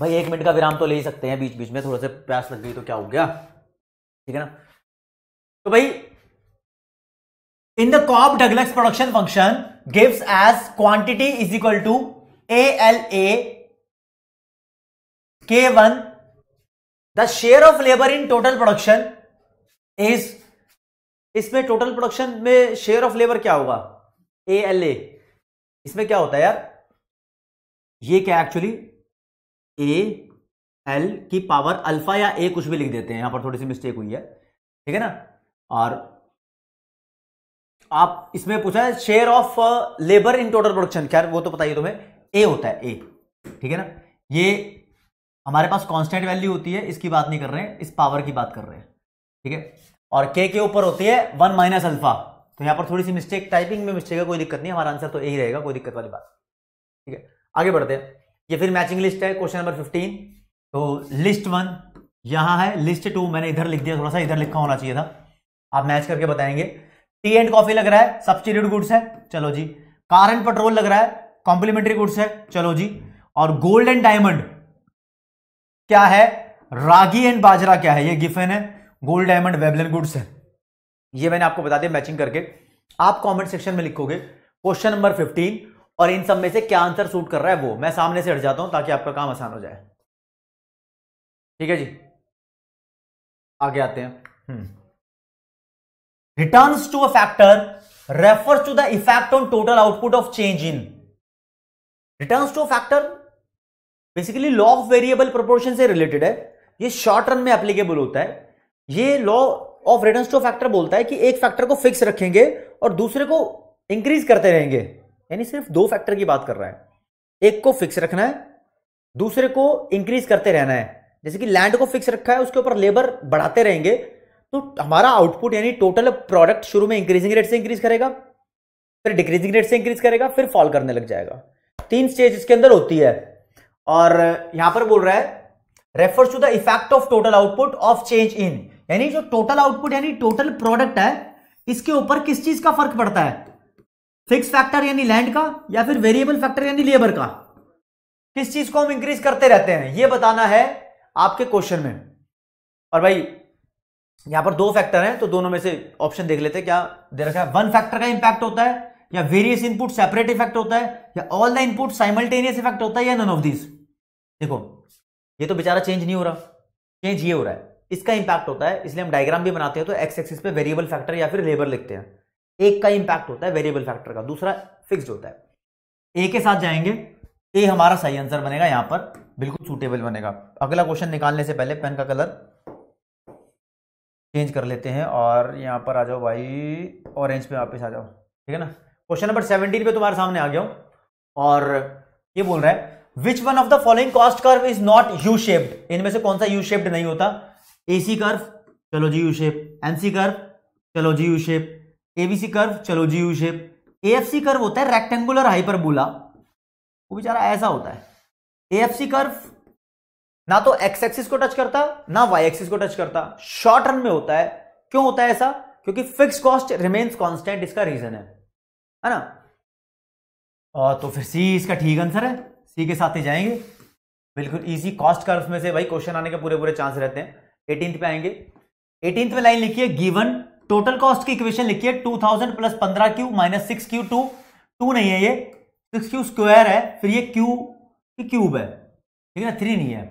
भाई एक मिनट का विराम तो ले ही सकते हैं बीच बीच में थोड़ा सा प्यास लग गई तो क्या हो गया ठीक है ना तो भाई in the cobb douglas production function gives as quantity is equal to ala k1 the share of labor in total production is इसमें टोटल प्रोडक्शन में शेयर ऑफ लेबर क्या होगा ए एल ए इसमें क्या होता है यार ये क्या एक्चुअली ए एल की पावर अल्फा या ए कुछ भी लिख देते हैं यहां पर थोड़ी सी मिस्टेक हुई है ठीक है ना और आप इसमें पूछा है share of labour in total production खैर वो तो पता ही तुम्हें ए होता है ए ठीक है ना ये हमारे पास कांस्टेंट वैल्यू होती है इसकी बात नहीं कर रहे हैं इस पावर की बात कर रहे हैं ठीक है और के के ऊपर होती है वन माइनस अल्फा तो यहां पर थोड़ी सी मिस्टेक टाइपिंग में मिस्टेक है कोई दिक्कत नहीं हमारा आंसर तो यही रहेगा कोई दिक्कत वाली बात ठीक है आगे बढ़ते हैं ये फिर मैचिंग लिस्ट है क्वेश्चन नंबर फिफ्टीन तो लिस्ट वन यहां है लिस्ट टू मैंने इधर लिख दिया थोड़ा सा इधर लिखा होना चाहिए था आप मैच करके बताएंगे टी एंड कॉफी लग रहा है सब्सिट्यूट गुड्स है चलो जी कार एंड पेट्रोल लग रहा है कॉम्प्लीमेंट्री गुड्स है चलो जी और गोल्ड एंड डायमंड क्या है रागी एंड बाजरा क्या है ये गिफेन है गोल्ड डायमंड वेबलेन गुड्स है ये मैंने आपको बता दिया मैचिंग करके आप कमेंट सेक्शन में लिखोगे क्वेश्चन नंबर 15 और इन सब में से क्या आंसर सूट कर रहा है वो मैं सामने से हट जाता हूं ताकि आपका काम आसान हो जाए ठीक है जी आगे आते हैं हम्म। returns to a factor refers to the effect on total output of change in returns to a factor basically law of variable proportion से रिलेटेड है ये शॉर्ट रन में एप्लीकेबल होता है ये law of return to factor बोलता है कि एक फैक्टर को फिक्स रखेंगे और दूसरे को इंक्रीज करते रहेंगे यानी सिर्फ दो फैक्टर की बात कर रहा है एक को फिक्स रखना है दूसरे को इंक्रीज करते रहना है जैसे कि लैंड को फिक्स रखा है उसके ऊपर लेबर बढ़ाते रहेंगे तो हमारा आउटपुट यानी टोटल प्रोडक्ट शुरू में इंक्रीजिंग रेट से इंक्रीज करेगा फिर डिक्रीजिंग रेट से इंक्रीज करेगा फिर फॉल करने लग जाएगा तीन स्टेज इसके अंदर होती है और यहां पर बोल रहा है refer to the effect of total output of change in यानी जो टोटल आउटपुट यानी टोटल प्रोडक्ट है इसके ऊपर किस चीज का फर्क पड़ता है फिक्स फैक्टर यानी लैंड का या फिर वेरिएबल फैक्टर यानी लेबर का किस चीज को हम इंक्रीज करते रहते हैं यह बताना है आपके क्वेश्चन में और भाई यहां पर दो फैक्टर हैं तो दोनों में से ऑप्शन देख लेते हैं क्या दे रखा है वन फैक्टर का इंपैक्ट होता है या वेरियस इनपुट सेपरेट इफेक्ट होता है या all the input simultaneous effect होता है या नन ऑफ दिस देखो ये तो बेचारा चेंज नहीं हो रहा चेंज ये हो रहा है इसका इंपैक्ट होता है इसलिए हम डायग्राम भी बनाते हैं तो एक्स एक्सिस पे वेरिएबल फैक्टर या फिर लेबर लिखते हैं एक का इंपैक्ट होता है वेरिएबल फैक्टर का दूसरा फिक्स होता है ए के साथ जाएंगे ए हमारा सही आंसर बनेगा यहां पर बिल्कुल सूटेबल बनेगा अगला क्वेश्चन निकालने से पहले पेन का कलर चेंज कर लेते हैं और यहाँ पर आ जाओ भाई ऑरेंज पे वापस आ जाओ ठीक है ना क्वेश्चन नंबर सेवनटीन पे तुम्हारे सामने आ गया हूँ और ये बोल रहा है which one of the following cost curve is not U shaped इनमें से कौन सा यू शेप्ड नहीं होता ए सी कर्व चलो जी U shape M C curve चलो जी यू शेप एबीसी कर्व चलो जी U shape A F C curve होता है रेक्टेंगुलर हाइपरबोला वो बेचारा ऐसा होता है ए एफ सी कर्व ना तो एक्स एक्सिस को टच करता ना वाई एक्सिस को टच करता शॉर्ट रन में होता है क्यों होता है ऐसा क्योंकि फिक्स कॉस्ट रिमेन्स कॉन्स्टेंट इसका रीजन है है ना और तो फिर सी इसका ठीक आंसर है सी के साथ ही जाएंगे बिल्कुल इजी कॉस्ट कर्व में से भाई क्वेश्चन आने के पूरे पूरे चांस रहते हैं एटीन पे आएंगे एटीन पे लाइन लिखिए गिवन टोटल कॉस्ट की इक्वेशन लिखिए टू थाउजेंड प्लस पंद्रह Q minus six Q two two नहीं है ये सिक्स क्यू स्क्वायर है फिर ये क्यू क्यूब है ठीक है ना थ्री नहीं है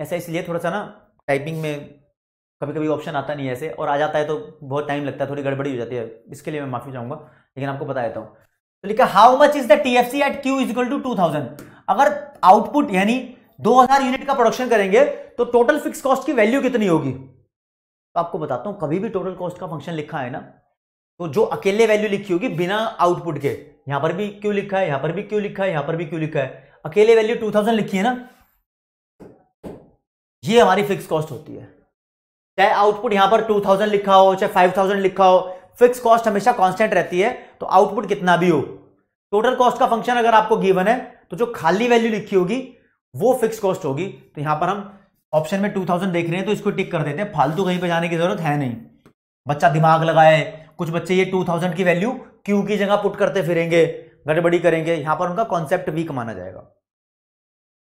ऐसा इसलिए थोड़ा सा ना टाइपिंग में कभी कभी ऑप्शन आता नहीं है ऐसे और आ जाता है तो बहुत टाइम लगता है थोड़ी गड़बड़ी हो जाती है इसके लिए मैं माफी चाहूंगा लेकिन आपको बता देता हूँ तो लिखा how much is the T F C at Q equal to two thousand अगर आउटपुट यानी 2000 यूनिट का प्रोडक्शन करेंगे तो टोटल फिक्स कॉस्ट की वैल्यू कितनी होगी तो आपको बताता हूँ कभी भी टोटल कॉस्ट का फंक्शन लिखा है ना तो जो अकेले वैल्यू लिखी होगी बिना आउटपुट के यहां पर भी क्यों लिखा है यहां पर भी क्यों लिखा है यहां पर भी क्यों लिखा है अकेले वैल्यू थाउजेंड लिखी है ना ये हमारी फिक्स कॉस्ट होती है चाहे आउटपुट यहां पर 2000 लिखा हो चाहे 5000 लिखा हो फिक्स कॉस्ट हमेशा कांस्टेंट रहती है तो आउटपुट कितना भी हो टोटल कॉस्ट का फंक्शन अगर आपको गिवन है तो जो खाली वैल्यू लिखी होगी वो फिक्स कॉस्ट होगी तो यहां पर हम ऑप्शन में 2000 देख रहे हैं तो इसको टिक कर देते हैं फालतू कहीं पर जाने की जरूरत है नहीं बच्चा दिमाग लगाए कुछ बच्चे ये थाउजेंड की वैल्यू क्यू की जगह पुट करते फिरेंगे गड़बड़ी करेंगे यहां पर उनका कॉन्सेप्ट वीक माना जाएगा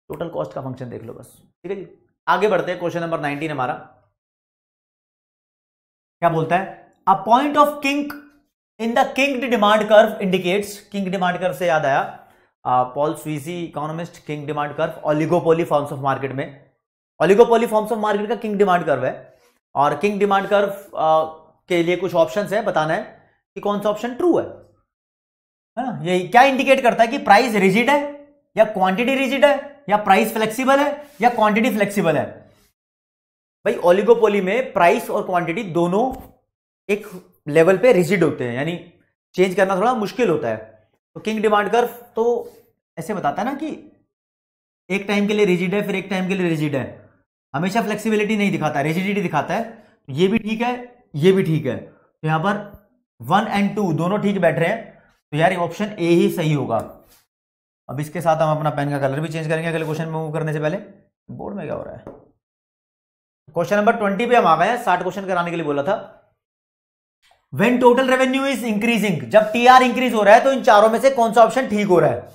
टोटल कॉस्ट का फंक्शन देख लो बस ठीक है जी आगे बढ़ते हैं क्वेश्चन नंबर नाइनटीन हमारा क्या बोलता है a point of kink in the king demand curve indicates king demand curve से याद आया Paul Sweezy economist king demand curve oligopoly forms of market में ऑलिगोपोली फॉर्म्स ऑफ मार्केट का किंग डिमांड कर्व है और किंग डिमांड कर्व के लिए कुछ ऑप्शंस है बताना है कि कौन सा ऑप्शन ट्रू है है ना यही क्या इंडिकेट करता है कि प्राइस रिजिड है या क्वांटिटी रिजिड है या प्राइस फ्लेक्सिबल है या क्वांटिटी फ्लेक्सिबल है भाई ओलिगोपोली में प्राइस और क्वांटिटी दोनों एक लेवल पे रिजिड होते हैं यानी चेंज करना थोड़ा मुश्किल होता है तो किंग डिमांड कर तो ऐसे बताता है ना कि एक टाइम के लिए रिजिड है फिर एक टाइम के लिए रिजिड है हमेशा फ्लेक्सिबिलिटी नहीं दिखाता रिजिडिटी दिखाता है तो ये भी ठीक है ये भी ठीक है तो यहाँ पर वन एंड टू दोनों ठीक बैठ रहे हैं तो यार ऑप्शन ए ही सही होगा अब इसके साथ हम अपना पेन का कलर भी चेंज करेंगे अगले क्वेश्चन में मूव करने से पहले बोर्ड में क्या हो रहा है क्वेश्चन नंबर ट्वेंटी पे हम आ गए हैं साठ क्वेश्चन कराने के लिए बोला था when total revenue is increasing जब टी आर इंक्रीज हो रहा है तो इन चारों में से कौन सा ऑप्शन ठीक हो रहा है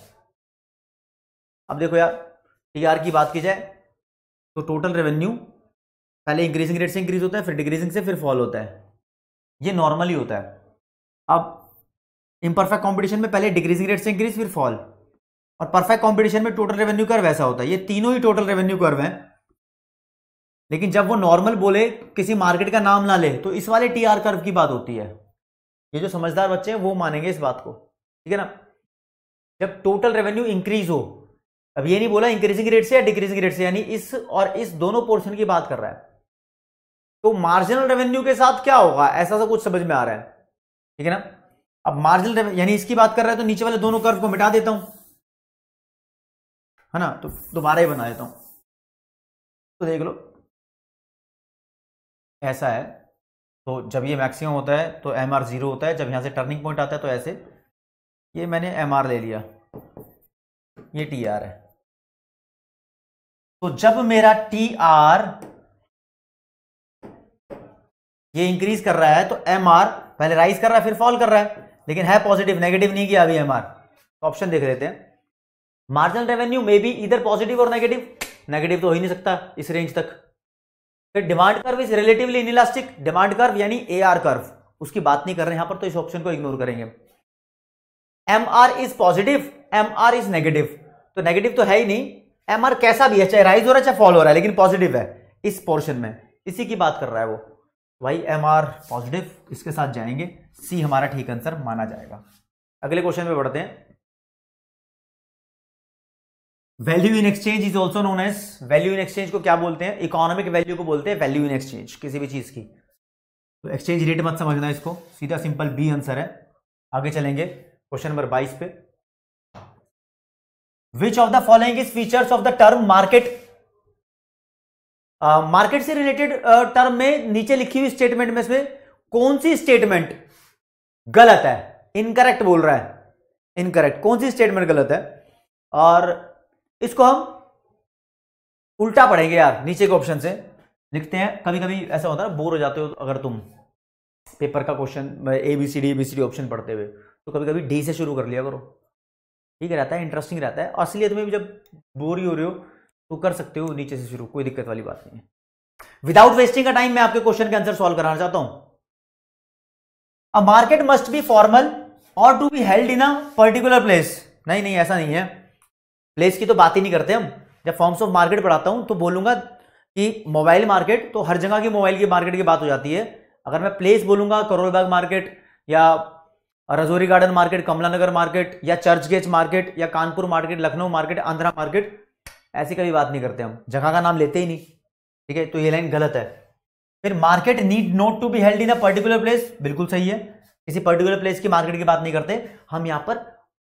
अब देखो यार टी आर की बात की जाए तो टोटल रेवेन्यू पहले इंक्रीजिंग रेट से इंक्रीज होता है फिर डिक्रीजिंग से फिर फॉल होता है ये नॉर्मली होता है अब इम्परफेक्ट कॉम्पिटिशन में पहले डिक्रीजिंग रेट से इंक्रीज फिर फॉल और परफेक्ट कॉम्पिटिशन में टोटल रेवेन्यू कर वैसा होता है ये तीनों ही टोटल रेवेन्यू कर हैं लेकिन जब वो नॉर्मल बोले किसी मार्केट का नाम ना ले तो इस वाले टी आर की बात होती है ये जो समझदार बच्चे हैं वो मानेंगे इस बात को ठीक है ना जब टोटल रेवेन्यू इंक्रीज हो अब ये नहीं बोला इंक्रीजिंग रेट से या डिक्रीजिंग रेट से यानी इस और इस दोनों पोर्शन की बात कर रहा है तो मार्जिनल रेवेन्यू के साथ क्या होगा ऐसा सा कुछ समझ में आ रहा है ठीक है ना अब मार्जिनल यानी इसकी बात कर रहा है तो नीचे वाले दोनों कर्व को मिटा देता हूं है ना तो दोबारा ही बना देता हूं तो देख लो ऐसा है तो जब ये मैक्सिमम होता है तो एम आर ज़ीरो होता है जब यहां से टर्निंग पॉइंट आता है तो ऐसे ये मैंने एम आर ले लिया ये टी आर है तो जब मेरा टी आर ये इंक्रीज कर रहा है तो एम आर पहले राइज कर रहा है फिर फॉल कर रहा है लेकिन है पॉजिटिव नेगेटिव नहीं किया अभी एम आर ऑप्शन देख लेते हैं मार्जिनल रेवेन्यू मे बी इधर पॉजिटिव और नेगेटिव नेगेटिव तो हो ही नहीं सकता इस रेंज तक फिर demand curve is relatively inelastic demand curve यानी ए आर कर्व उसकी बात नहीं कर रहे हैं यहां पर तो इस ऑप्शन को इग्नोर करेंगे M R is positive M R is negative तो नेगेटिव तो है ही नहीं एम आर कैसा भी है चाहे राइज हो रहा है चाहे फॉल हो रहा है लेकिन पॉजिटिव है इस पोर्शन में इसी की बात कर रहा है वो वाई एम आर पॉजिटिव इसके साथ जाएंगे सी हमारा ठीक आंसर माना जाएगा अगले क्वेश्चन में बढ़ते हैं value in exchange is also known as value in exchange को क्या बोलते हैं इकोनॉमिक वैल्यू को बोलते हैं वैल्यू इन एक्सचेंज किसी भी चीज़ की तो एक्सचेंज रेट मत समझना इसको सीधा सिंपल बी आंसर है आगे चलेंगे क्वेश्चन नंबर बाईस पे which of the following is features of the term market market से रिलेटेड टर्म uh, में नीचे लिखी हुई स्टेटमेंट में से कौन सी स्टेटमेंट गलत है इनकरेक्ट बोल रहा है इनकरेक्ट कौन सी स्टेटमेंट गलत है और इसको हम उल्टा पढ़ेंगे यार नीचे के ऑप्शन से लिखते हैं कभी कभी ऐसा होता है ना बोर हो जाते हो अगर तुम पेपर का question A B C D A B C D option पढ़ते हुए तो कभी कभी डी से शुरू कर लिया करो ठीक रहता है इंटरेस्टिंग रहता है और इसलिए तुम्हें जब बोर ही हो रहे हो तो कर सकते हो नीचे से शुरू कोई दिक्कत वाली बात नहीं है विदाउट वेस्टिंग का टाइम मैं आपके क्वेश्चन के आंसर सॉल्व कराना चाहता हूं a market must be formal और to be held in a particular place नहीं नहीं ऐसा नहीं है प्लेस की तो बात ही नहीं करते हम जब फॉर्म्स ऑफ मार्केट पढ़ाता हूँ तो बोलूँगा कि मोबाइल मार्केट तो हर जगह की मोबाइल की मार्केट की बात हो जाती है अगर मैं प्लेस बोलूँगा करोलबाग मार्केट या Rajouri garden market Kamla Nagar market या चर्च गेट मार्केट या Kanpur market Lucknow market Andhra market ऐसी कभी बात नहीं करते हम जगह का नाम लेते ही नहीं ठीक है तो ये लाइन गलत है फिर market need not to be held in a particular place बिल्कुल सही है किसी पर्टिकुलर प्लेस की मार्केट की बात नहीं करते हम यहाँ पर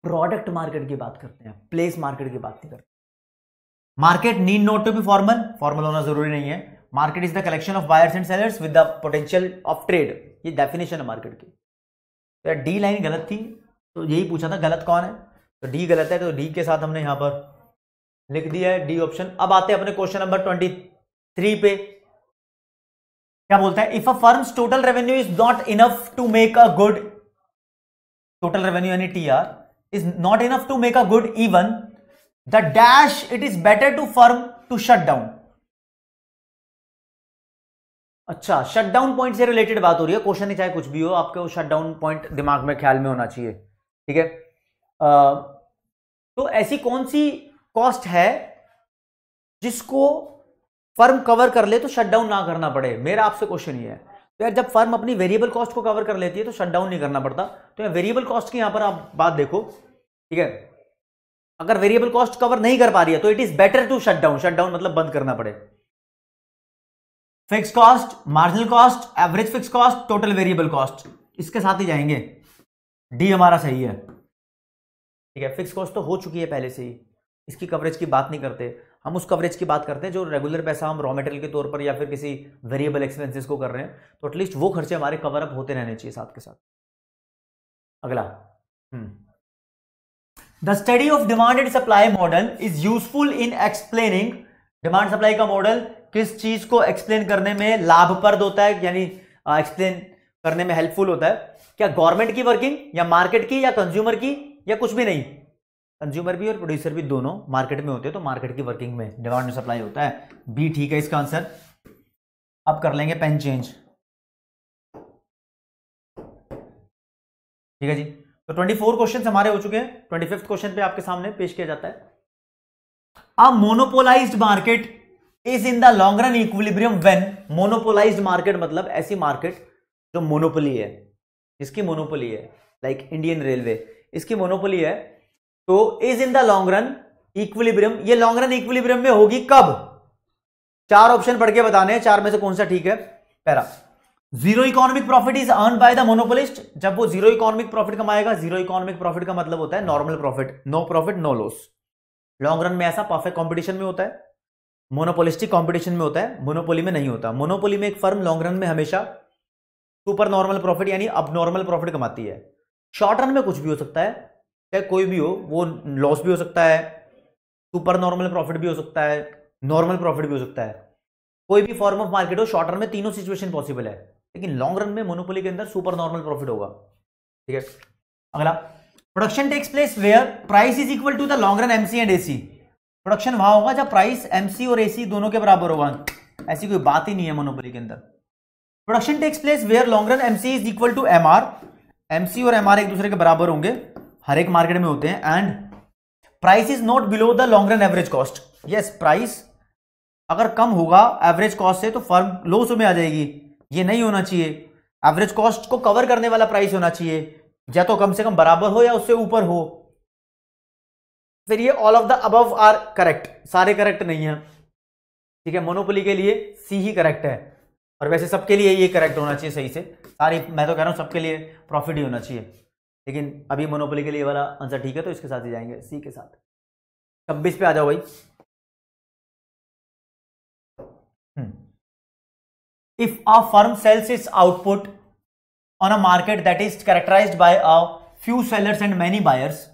प्रोडक्ट मार्केट की बात करते हैं प्लेस मार्केट की बात नहीं करते market need not to be formal formal होना जरूरी नहीं है market is the collection of buyers and sellers with the potential of trade ये डेफिनेशन है मार्केट की तो डी लाइन गलत थी तो यही पूछा था गलत कौन है तो डी गलत है तो डी के साथ हमने यहां पर लिख दिया है डी ऑप्शन अब आते हैं अपने क्वेश्चन नंबर ट्वेंटी थ्री पे क्या बोलता है if a firm's total revenue is not enough to make a good total revenue यानी T R is not enough to make a good even, the dash it is better to firm to shut down. अच्छा shut down point से related बात हो रही है question नहीं चाहे कुछ भी हो आपके वो शट डाउन पॉइंट दिमाग में ख्याल में होना चाहिए ठीक है तो ऐसी कौन सी कॉस्ट है जिसको फर्म कवर कर ले तो शटडाउन ना करना पड़े मेरा आपसे क्वेश्चन ये है तो यार जब फर्म अपनी वेरिएबल कॉस्ट को कवर कर लेती है तो शटडाउन नहीं करना पड़ता तो यार वेरिएबल कॉस्ट की यहां पर आप बात देखो ठीक है अगर वेरिएबल कॉस्ट कवर नहीं कर पा रही है तो it is better to shut down shut down मतलब बंद करना पड़े fix cost marginal cost average fix cost total variable cost इसके साथ ही जाएंगे डी हमारा सही है ठीक है फिक्स कॉस्ट तो हो चुकी है पहले से ही इसकी कवरेज की बात नहीं करते हम उस कवरेज की बात करते हैं जो रेगुलर पैसा हम रॉ मटेरियल के तौर पर या फिर किसी वेरिएबल एक्सपेंसेस को कर रहे हैं तो एटलीस्ट वो खर्चे हमारे कवर अप होते रहने चाहिए साथ के साथ अगला the study of demand and supply model is useful in explaining demand supply का मॉडल किस चीज को एक्सप्लेन करने में लाभप्रद होता है यानी एक्सप्लेन करने में हेल्पफुल होता है क्या गवर्नमेंट की वर्किंग या मार्केट की या कंज्यूमर की या कुछ भी नहीं कंज्यूमर भी और प्रोड्यूसर भी दोनों मार्केट में होते हैं तो मार्केट की वर्किंग में डिमांड एंड सप्लाई होता है बी ठीक है इसका आंसर अब कर लेंगे पेन चेंज ठीक है जी तो 24 क्वेश्चन हमारे हो चुके हैं ट्वेंटी फिफ्थ क्वेश्चन पे आपके सामने पेश किया जाता है a monopolize market is in the long run equilibrium when monopolize market मतलब ऐसी मार्केट जो मोनोपोली है इसकी मोनोपोली है लाइक इंडियन रेलवे इसकी मोनोपोली है तो is in the long run equilibrium ये लॉन्ग रन इक्विलिब्रियम में होगी कब चार ऑप्शन पढ़ के बताने हैं चार में से कौन सा ठीक है पहला zero economic profit is earn by the monopolist जब वो जीरो इकोनॉमिक प्रॉफिट कमाएगा जीरो इकोनॉमिक प्रॉफिट का मतलब होता है normal profit no profit no loss long run में ऐसा परफेक्ट कॉम्पिटिशन में होता है मोनोपोलिस्टिक कॉम्पिटिशन में होता है मोनोपोली में नहीं होता मोनोपोली में एक फर्म लॉन्ग रन में हमेशा सुपर नॉर्मल प्रॉफिट यानी अब नॉर्मल प्रॉफिट कमाती है शॉर्ट रन में कुछ भी हो सकता है चाहे कोई भी हो वो लॉस भी हो सकता है सुपर नॉर्मल प्रॉफिट भी हो सकता है नॉर्मल प्रॉफिट भी हो सकता है कोई भी फॉर्म ऑफ मार्केट हो शॉर्ट रन में तीनों सिचुएशन पॉसिबल है लेकिन लॉन्ग रन में मोनोपोली के अंदर सुपर नॉर्मल प्रॉफिट होगा ठीक है अगला production takes place where price is equal to the long run MC and AC production वहां होगा जब प्राइस एमसी और एसी दोनों के बराबर होगा ऐसी कोई बात ही नहीं है मोनोपोली के अंदर production takes place where long run MC is equal to MR MC और एमआर एक दूसरे के बराबर होंगे हर एक मार्केट में होते हैं and price is not below the long run average cost yes price अगर कम होगा एवरेज कॉस्ट से तो फर्म लॉस में आ जाएगी ये नहीं होना चाहिए एवरेज कॉस्ट को कवर करने वाला प्राइस होना चाहिए या तो कम से कम बराबर हो या उससे ऊपर हो फिर ये all of the above are correct सारे करेक्ट नहीं है ठीक है मोनोपोली के लिए सी ही करेक्ट है और वैसे सबके लिए ये करेक्ट होना चाहिए सही से सारी मैं तो कह रहा हूं सबके लिए प्रॉफिट ही होना चाहिए लेकिन अभी मोनोपोली के लिए वाला आंसर ठीक है तो इसके साथ ही जाएंगे सी के साथ छब्बीस पे आ जाओ भाई if a firm sells is output on a market that is characterize by a few sellers and many buyers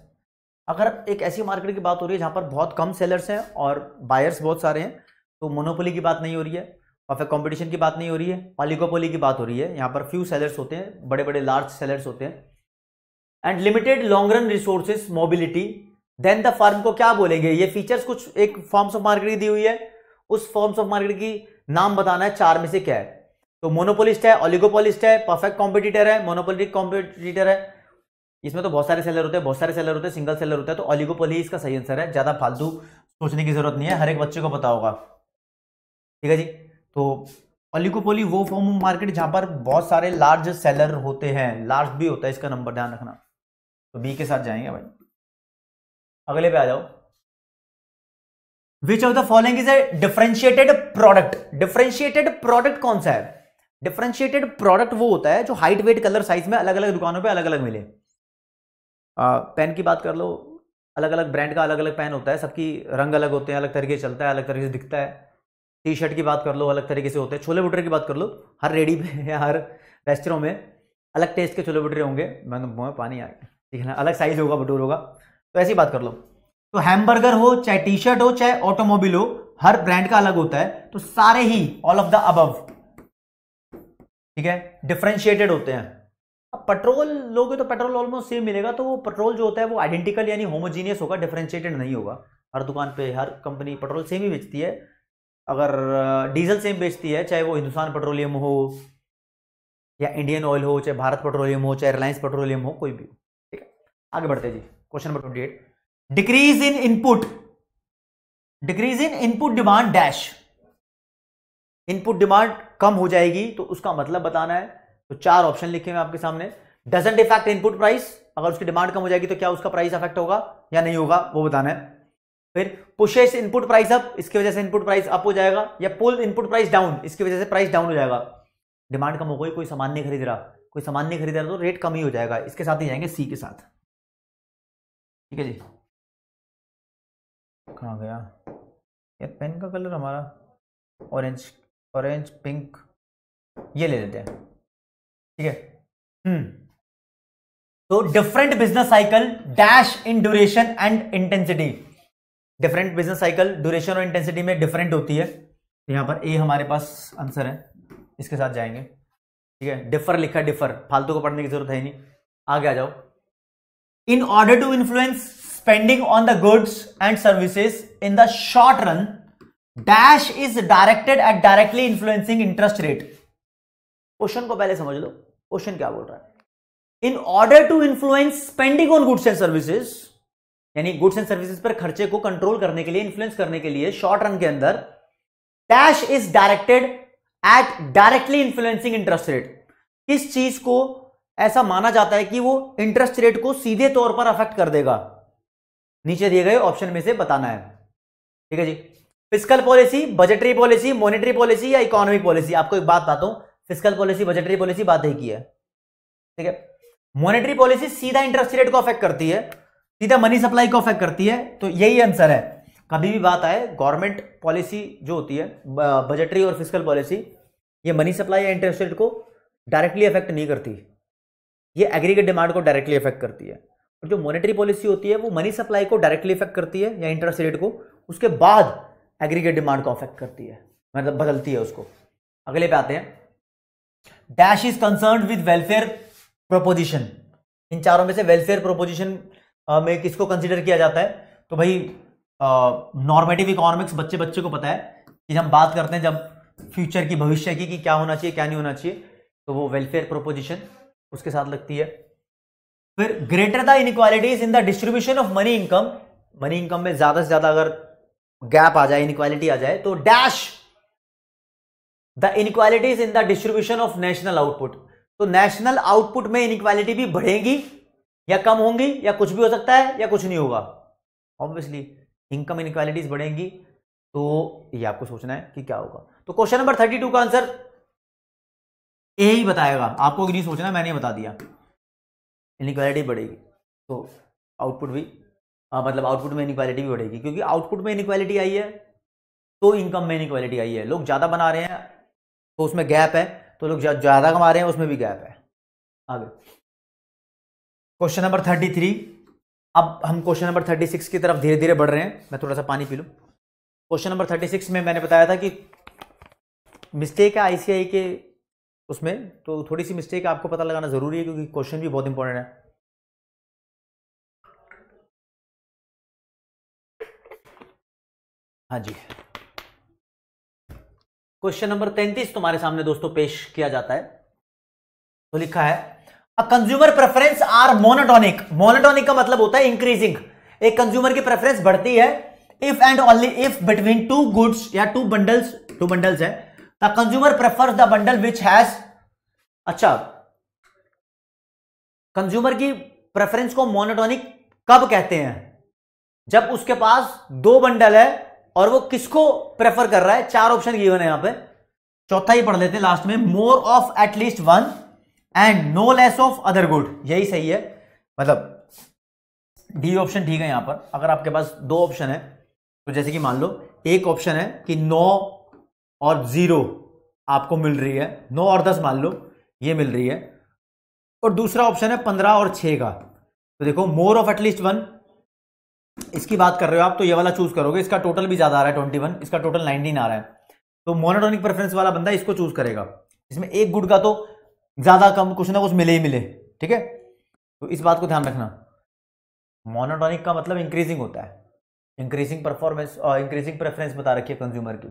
अगर एक ऐसी मार्केट की बात हो रही है जहां पर बहुत कम सेलर्स हैं और बायर्स बहुत सारे हैं तो मोनोपोली की बात नहीं हो रही है और फिर कॉम्पिटिशन की बात नहीं हो रही है पालिकोपोली की बात हो रही है यहाँ पर फ्यू सेलर्स होते हैं बड़े बड़े लार्ज सेलर्स होते हैं and limited long run resources mobility then the firm को क्या बोलेंगे ये फीचर्स कुछ एक फॉर्म्स ऑफ मार्केट दी हुई है उस फॉर्म्स ऑफ मार्केट की नाम बताना है चार में से क्या है तो मोनोपोलिस्ट है ऑलिगोपोलिस्ट है परफेक्ट कॉम्पिटिटर है मोनोपोलिटिक कॉम्पिटिटर है इसमें तो बहुत सारे सेलर होते हैं बहुत सारे सेलर होते हैं सिंगल सेलर होता है तो ऑलिगोपोली इसका सही आंसर है ज्यादा फालतू सोचने की जरूरत नहीं है हर एक बच्चे को पता होगा ठीक है जी तो ऑलिगोपोली वो फॉर्म मार्केट जहां पर बहुत सारे लार्ज सेलर होते हैं लार्ज भी होता है इसका नंबर ध्यान रखना तो बी के साथ जाएंगे भाई अगले पे आ जाओ which of the following is a differentiated product differentiated product कौन सा है डिफ्रेंशिएटेड प्रोडक्ट वो होता है जो हाइट वेट कलर साइज में अलग अलग दुकानों पे अलग अलग मिले आ, पेन की बात कर लो अलग अलग ब्रांड का अलग अलग पेन होता है सबकी रंग अलग होते हैं अलग तरीके से चलता है अलग तरीके से दिखता है टी शर्ट की बात कर लो अलग तरीके से होते हैं छोले भटूरे की बात कर लो हर रेडी में या हर रेस्टोरों में अलग टेस्ट के छोले भटूरे होंगे मैं तो पानी आ गया ठीक है ना अलग साइज होगा बटोर होगा तो ऐसी बात कर लो तो हैमबर्गर हो चाहे टी शर्ट हो चाहे ऑटोमोबाइल हो हर ब्रांड का अलग होता है तो सारे ही ऑल ऑफ द अबव ठीक है डिफ्रेंशिएटेड होते हैं अब पेट्रोल लोगे तो पेट्रोल ऑलमोस्ट सेम मिलेगा तो वो पेट्रोल जो होता है वो आइडेंटिकल यानी होमोजीनियस होगा डिफ्रेंशिएटेड नहीं होगा हर दुकान पे हर कंपनी पेट्रोल सेम ही बेचती है अगर डीजल सेम बेचती है चाहे वो हिंदुस्तान पेट्रोलियम हो या इंडियन ऑयल हो चाहे भारत पेट्रोलियम हो चाहे रिलायंस पेट्रोलियम हो कोई भी हो आगे बढ़ते जी question number twenty eight decrease in input decrease in input demand dash input demand कम हो जाएगी तो उसका मतलब बताना है तो चार ऑप्शन लिखे हुए आपके सामने डजेंट इफेक्ट इनपुट प्राइस अगर उसकी डिमांड कम हो जाएगी तो क्या उसका प्राइस अफेक्ट होगा या नहीं होगा वो बताना है फिर पुशेस इनपुट प्राइस अप इसकी वजह से इनपुट प्राइस अप हो जाएगा या पुल इनपुट प्राइस डाउन इसकी वजह से प्राइस डाउन हो जाएगा डिमांड कम हो गई कोई सामान नहीं खरीद रहा कोई सामान नहीं खरीद रहा तो रेट कम ही हो जाएगा इसके साथ ही जाएंगे सी के साथ ठीक है जी कहाँ गया यार पेन का कलर हमारा ऑरेंज ऑरेंज पिंक ये ले लेते हैं ठीक है हम्म तो different business cycle dash in duration and intensity different business cycle duration और इंटेंसिटी में डिफरेंट होती है तो यहाँ पर ए हमारे पास आंसर है इसके साथ जाएंगे ठीक है डिफर लिखा डिफर फालतू को पढ़ने की जरूरत है नहीं आगे आ जाओ in order to influence spending on the goods and services in the short run dash is directed at directly influencing interest rate question को पहले समझ लो क्वेश्चन क्या बोल रहा है in order to influence spending on goods and services यानी goods and services पर खर्चे को कंट्रोल करने के लिए इन्फ्लुएंस करने के लिए शॉर्ट रन के अंदर dash is directed at directly influencing interest rate किस चीज को ऐसा माना जाता है कि वो इंटरेस्ट रेट को सीधे तौर पर अफेक्ट कर देगा नीचे दिए गए ऑप्शन में से बताना है ठीक है जी physical policy budgetary policy monetary policy या इकोनॉमिक पॉलिसी आपको एक बात बताता फिजिकल पॉलिसी बजटरी पॉलिसी बात एक ही है ठीक है मॉनेटरी पॉलिसी सीधा इंटरेस्ट रेट को अफेक्ट करती है सीधा मनी सप्लाई को अफेक्ट करती है तो यही आंसर है कभी भी बात आए गवर्नमेंट पॉलिसी जो होती है बजटरी और फिजिकल पॉलिसी ये मनी सप्लाई या इंटरेस्ट रेट को डायरेक्टली अफेक्ट नहीं करती ये एग्रीगेट डिमांड को डायरेक्टली इफेक्ट करती है और जो मॉनेटरी पॉलिसी होती है वो मनी सप्लाई को डायरेक्टली इफेक्ट करती है या इंटरेस्ट रेट को उसके बाद एग्रीगेट डिमांड को अफेक्ट करती है मतलब बदलती है उसको अगले पे आते हैं dash is concern with welfare proposition इन चारों में से वेलफेयर प्रोपोजिशन में किसको कंसिडर किया जाता है तो भाई नॉर्मेटिव इकोनॉमिक्स बच्चे बच्चे को पता है कि हम बात करते हैं जब फ्यूचर की भविष्य की कि क्या होना चाहिए क्या नहीं होना चाहिए तो वो वेलफेयर प्रोपोजिशन उसके साथ लगती है फिर greater the inequalities in the distribution of money income money income में ज्यादा से ज्यादा अगर गैप आ जाए इनक्वालिटी आ जाए तो dash the inequalities in the distribution of national output तो नेशनल आउटपुट में इनक्वालिटी भी बढ़ेगी या कम होंगी या कुछ भी हो सकता है या कुछ नहीं होगा ऑब्वियसली इनकम इनक्वालिटीज बढ़ेंगी तो ये आपको सोचना है कि क्या होगा तो क्वेश्चन नंबर थर्टी टू का आंसर ए ही बताएगा आपको नहीं सोचना मैंने बता दिया इनक्वालिटी बढ़ेगी तो आउटपुट भी आ, हाँ, मतलब आउटपुट में इनक्वालिटी भी बढ़ेगी क्योंकि आउटपुट में इनक्वालिटी आई है तो इनकम में इनक्वालिटी आई है लोग ज़्यादा बना रहे हैं तो उसमें गैप है तो लोग ज़्यादा कमा रहे हैं उसमें भी गैप है आगे क्वेश्चन नंबर थर्टी थ्री अब हम क्वेश्चन नंबर थर्टी सिक्स की तरफ धीरे धीरे बढ़ रहे हैं मैं थोड़ा सा पानी पी लूँ क्वेश्चन नंबर थर्टी सिक्स में मैंने बताया था कि मिस्टेक है आईसीआई के उसमें तो थोड़ी सी मिस्टेक आपको पता लगाना ज़रूरी है क्योंकि क्वेश्चन भी बहुत इंपॉर्टेंट है हाँ जी क्वेश्चन नंबर तैंतीस तुम्हारे सामने दोस्तों पेश किया जाता है तो लिखा है a consumer preference are monotonic monotonic का मतलब होता है इंक्रीजिंग एक कंज्यूमर की प्रेफरेंस बढ़ती है if and only if between two goods या टू बंडल्स टू बंडल्स है the consumer prefers the bundle which has अच्छा कंज्यूमर की प्रेफरेंस को मोनोटोनिक कब कहते हैं जब उसके पास दो बंडल है और वो किसको प्रेफर कर रहा है चार ऑप्शन गिवन है यहां पे चौथा ही पढ़ लेते हैं लास्ट में more of at least one and no less of other good यही सही है मतलब डी ऑप्शन ठीक है यहां पर अगर आपके पास दो ऑप्शन है तो जैसे कि मान लो एक ऑप्शन है कि नो और ज़ीरो आपको मिल रही है नौ और दस मान लो ये मिल रही है और दूसरा ऑप्शन है पंद्रह और छः का तो देखो मोर ऑफ एटलीस्ट वन इसकी बात कर रहे हो आप तो ये वाला चूज करोगे इसका टोटल भी ज़्यादा आ रहा है ट्वेंटी वन इसका टोटल नाइनटीन आ रहा है तो मोनोटोनिक प्रेफरेंस वाला बंदा इसको चूज करेगा इसमें एक गुड का तो ज़्यादा कम कुछ ना कुछ मिले ही मिले ठीक है तो इस बात को ध्यान रखना मोनोटोनिक का मतलब इंक्रीजिंग होता है इंक्रीजिंग परफॉर्मेंस और इंक्रीजिंग प्रेफरेंस बता रखी है कंज्यूमर की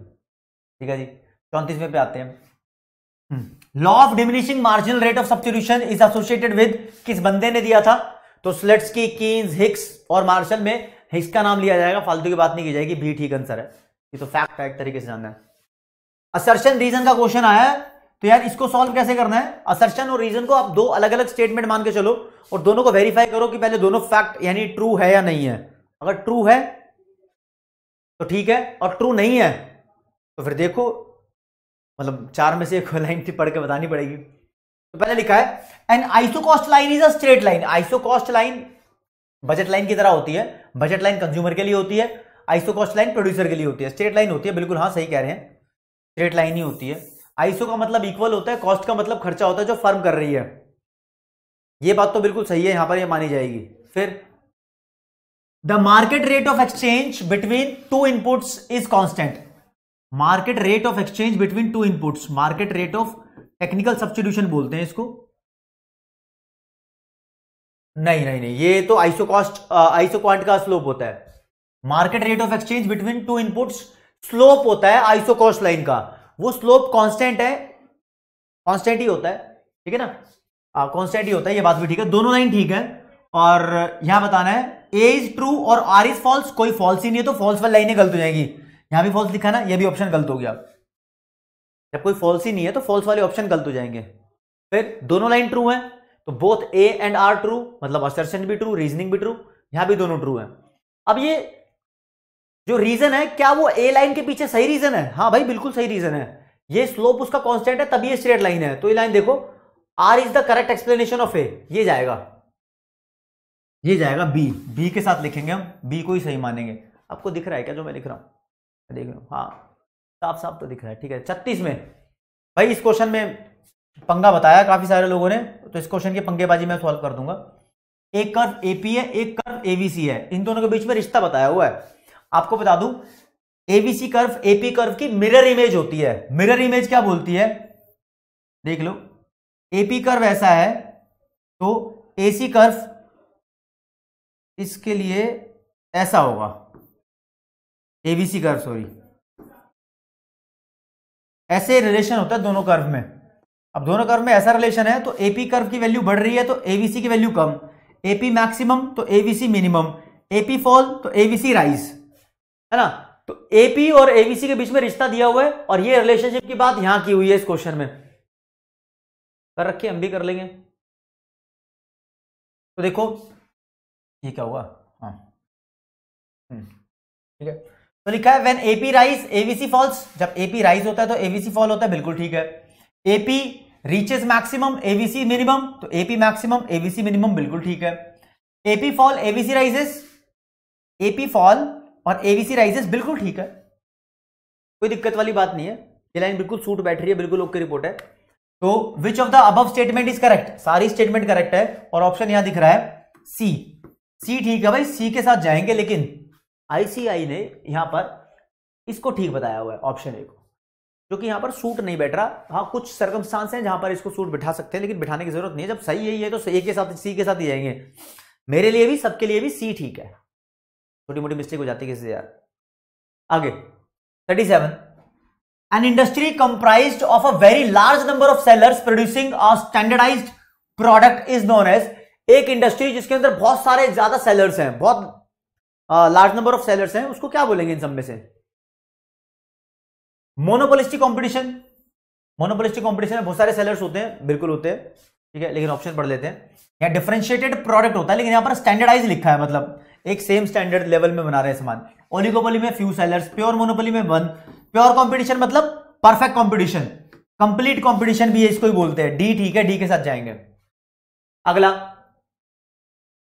ठीक है जी चौंतीसवें पे आते हैं law of diminishing marginal rate of substitution is associated with किस बंदे ने दिया था तो स्लेट्स की कीन्स हिक्स और मार्शल में हिक्स का नाम लिया जाएगा फालतू की बात नहीं की जाएगी बी ठीक आंसर है ये तो फैक्ट है एक तरीके से जानना है असर्शन रीजन का क्वेश्चन आया तो यार इसको सॉल्व कैसे करना है असर्शन और रीजन को आप दो अलग अलग स्टेटमेंट मान के चलो और दोनों को वेरीफाई करो कि पहले दोनों फैक्ट यानी ट्रू है या नहीं है अगर ट्रू है तो ठीक है और ट्रू नहीं है तो फिर देखो मतलब चार में से एक लाइन थी पढ़ के बतानी पड़ेगी तो पहले लिखा है an isocost line is a straight line isocost line budget line की तरह होती है बजट लाइन कंज्यूमर के लिए होती है आइसोकॉस्ट लाइन प्रोड्यूसर के लिए होती है स्ट्रेट लाइन होती है बिल्कुल हाँ सही कह रहे हैं स्ट्रेट लाइन ही होती है आइसो का मतलब इक्वल होता है कॉस्ट का मतलब खर्चा होता है जो फर्म कर रही है ये बात तो बिल्कुल सही है यहां पर ये मानी जाएगी फिर the market rate of exchange between two inputs is constant market rate of exchange between two inputs market rate of technical substitution बोलते हैं इसको नहीं नहीं नहीं ये तो आइसोकॉस्ट क्वांट का स्लोप होता है market rate of exchange between two inputs slope होता है आइसोकॉस्ट लाइन का वो स्लोप कांस्टेंट है कांस्टेंट ही होता है ठीक है ना कांस्टेंट ही होता है ये बात भी ठीक है दोनों लाइन ठीक है और यहां बताना है ए इज ट्रू और आर इज फॉल्स कोई फॉल्स ही नहीं है तो फॉल्स वाली लाइनें गलत हो जाएगी यहां भी फॉल्स लिखा ना ये भी ऑप्शन गलत हो गया जब कोई फॉल्स ही नहीं है तो फॉल्स वाले ऑप्शन गलत हो जाएंगे फिर दोनों लाइन ट्रू है तो both A and R true मतलब असर्शन भी ट्रू रीजनिंग भी ट्रू यहां भी दोनों ट्रू है अब ये जो रीजन है क्या वो ए लाइन के पीछे सही रीजन है हाँ भाई बिल्कुल सही रीजन है ये स्लोप उसका कांस्टेंट है तभी ये स्ट्रेट लाइन है तो ये लाइन देखो R is the correct explanation of A ये जाएगा ये जाएगा बी बी के साथ लिखेंगे हम बी को ही सही मानेंगे आपको दिख रहा है क्या जो मैं लिख रहा हूं देख लो हाँ साफ साफ तो दिख रहा है ठीक है छत्तीस में भाई इस क्वेश्चन में पंगा बताया काफी सारे लोगों ने तो इस क्वेश्चन की पंगेबाजी में सॉल्व कर दूंगा एक कर्व एपी है एक कर्व एवीसी है इन दोनों के बीच में रिश्ता बताया हुआ है आपको बता दूं एबीसी कर्व एपी कर्व की मिरर इमेज होती है मिरर इमेज क्या बोलती है देख लो एपी कर्व ऐसा है तो एसी कर्व इसके लिए ऐसा होगा एबीसी कर्व सॉरी ऐसे रिलेशन होता है दोनों कर्व में अब दोनों कर्व में ऐसा रिलेशन है तो एपी कर्व की वैल्यू बढ़ रही है तो एबीसी की वैल्यू कम एपी मैक्सिमम तो एबीसी मिनिमम एपी फॉल तो एबीसी राइज है ना तो एपी और एबीसी के बीच में रिश्ता दिया हुआ है और ये रिलेशनशिप की बात यहां की हुई है इस क्वेश्चन में कर रखिए हम भी कर लेंगे तो देखो ये क्या हुआ हाँ हम्म, ठीक है तो लिखा है when AP rise AVC falls जब एपी राइज होता है तो एवीसी फॉल होता है बिल्कुल ठीक है AP reaches maximum AVC minimum तो एपी मैक्सिमम एवीसी मिनिमम बिल्कुल ठीक है AP fall AVC rises AP fall और एवीसी राइजेस बिल्कुल ठीक है कोई दिक्कत वाली बात नहीं है ये लाइन बिल्कुल सूट बैठ रही है बिल्कुल ओके रिपोर्ट है तो which of the above statement is correct सारी स्टेटमेंट करेक्ट है और ऑप्शन यहां दिख रहा है सी सी ठीक है भाई सी के साथ जाएंगे लेकिन आईसीआई ने यहां पर इसको ठीक बताया हुआ है ऑप्शन ए को जो कि यहां पर सूट नहीं बैठ रहा हाँ कुछ सर्कमस्टांस हैं जहां पर इसको सूट बिठा सकते हैं लेकिन बिठाने की जरूरत नहीं है जब सही यही है तो ए के साथ सी के साथ ही जाएंगे मेरे लिए भी सबके लिए भी सी ठीक है छोटी मोटी मिस्टेक हो जाती है किसी यार आगे thirty seven an industry comprise of a very large number of sellers producing a standardized product is known as एक इंडस्ट्री जिसके अंदर बहुत सारे ज्यादा सेलर्स हैं बहुत लार्ज नंबर ऑफ सेलर्स हैं उसको क्या बोलेंगे इन सब में से मोनोपोलिस्टिक कंपटीशन मोनोपोलिस्टिक कंपटीशन में बहुत सारे सेलर्स होते हैं बिल्कुल होते हैं ठीक है लेकिन ऑप्शन पढ़ लेते हैं यहाँ डिफरेंशिएटेड प्रोडक्ट होता है लेकिन यहाँ पर स्टैंडर्डाइज लिखा है मतलब एक सेम स्टैंडर्ड लेवल में बना रहे हैं सामान ओलिकोपोली में फ्यू सेलर्स प्योर मोनोपोली में वन प्योर कॉम्पिटिशन मतलब परफेक्ट कॉम्पिटिशन कंप्लीट कॉम्पिटिशन भी है इसको ही बोलते हैं डी ठीक है डी के साथ जाएंगे अगला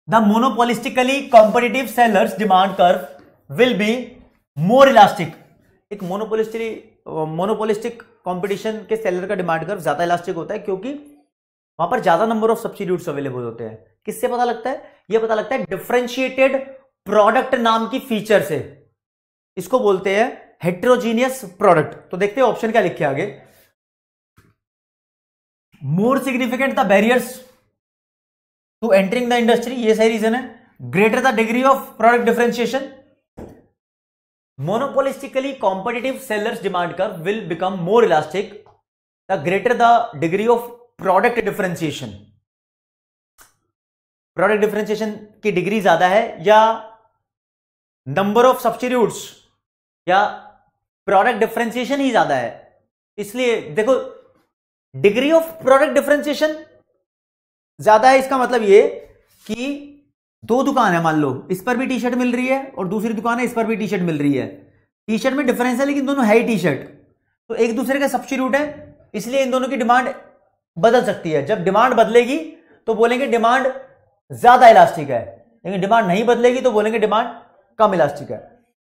the monopolistically competitive sellers demand curve will be more elastic एक मोनोपोलिस्टली मोनोपोलिस्टिक कंपटीशन के सेलर का डिमांड कर्व ज्यादा इलास्टिक होता है क्योंकि वहां पर ज्यादा नंबर ऑफ सब्सिट्यूट्स अवेलेबल होते हैं किससे पता लगता है यह पता लगता है डिफ्रेंशिएटेड प्रोडक्ट नाम की फीचर से इसको बोलते हैं हेट्रोजीनियस प्रोडक्ट तो देखते हैं ऑप्शन क्या लिखे आगे more significant the barriers to entering the industry ये सही रीजन है greater the degree of product differentiation monopolistically competitive sellers demand curve will become more elastic the greater the degree of product differentiation product differentiation की degree ज्यादा है या number of substitute या product differentiation ही ज्यादा है इसलिए देखो डिग्री ऑफ प्रोडक्ट डिफरेंशिएशन ज्यादा है इसका मतलब ये कि दो दुकान है मान लो इस पर भी टी शर्ट मिल रही है और दूसरी दुकान है इस पर भी टी शर्ट मिल रही है टी शर्ट में डिफरेंस है लेकिन दोनों है ही टी शर्ट तो एक दूसरे का सब्सिट्यूट है इसलिए इन दोनों की डिमांड बदल सकती है जब डिमांड बदलेगी तो बोलेंगे डिमांड ज्यादा इलास्टिक है लेकिन डिमांड नहीं बदलेगी तो बोलेंगे डिमांड कम इलास्टिक है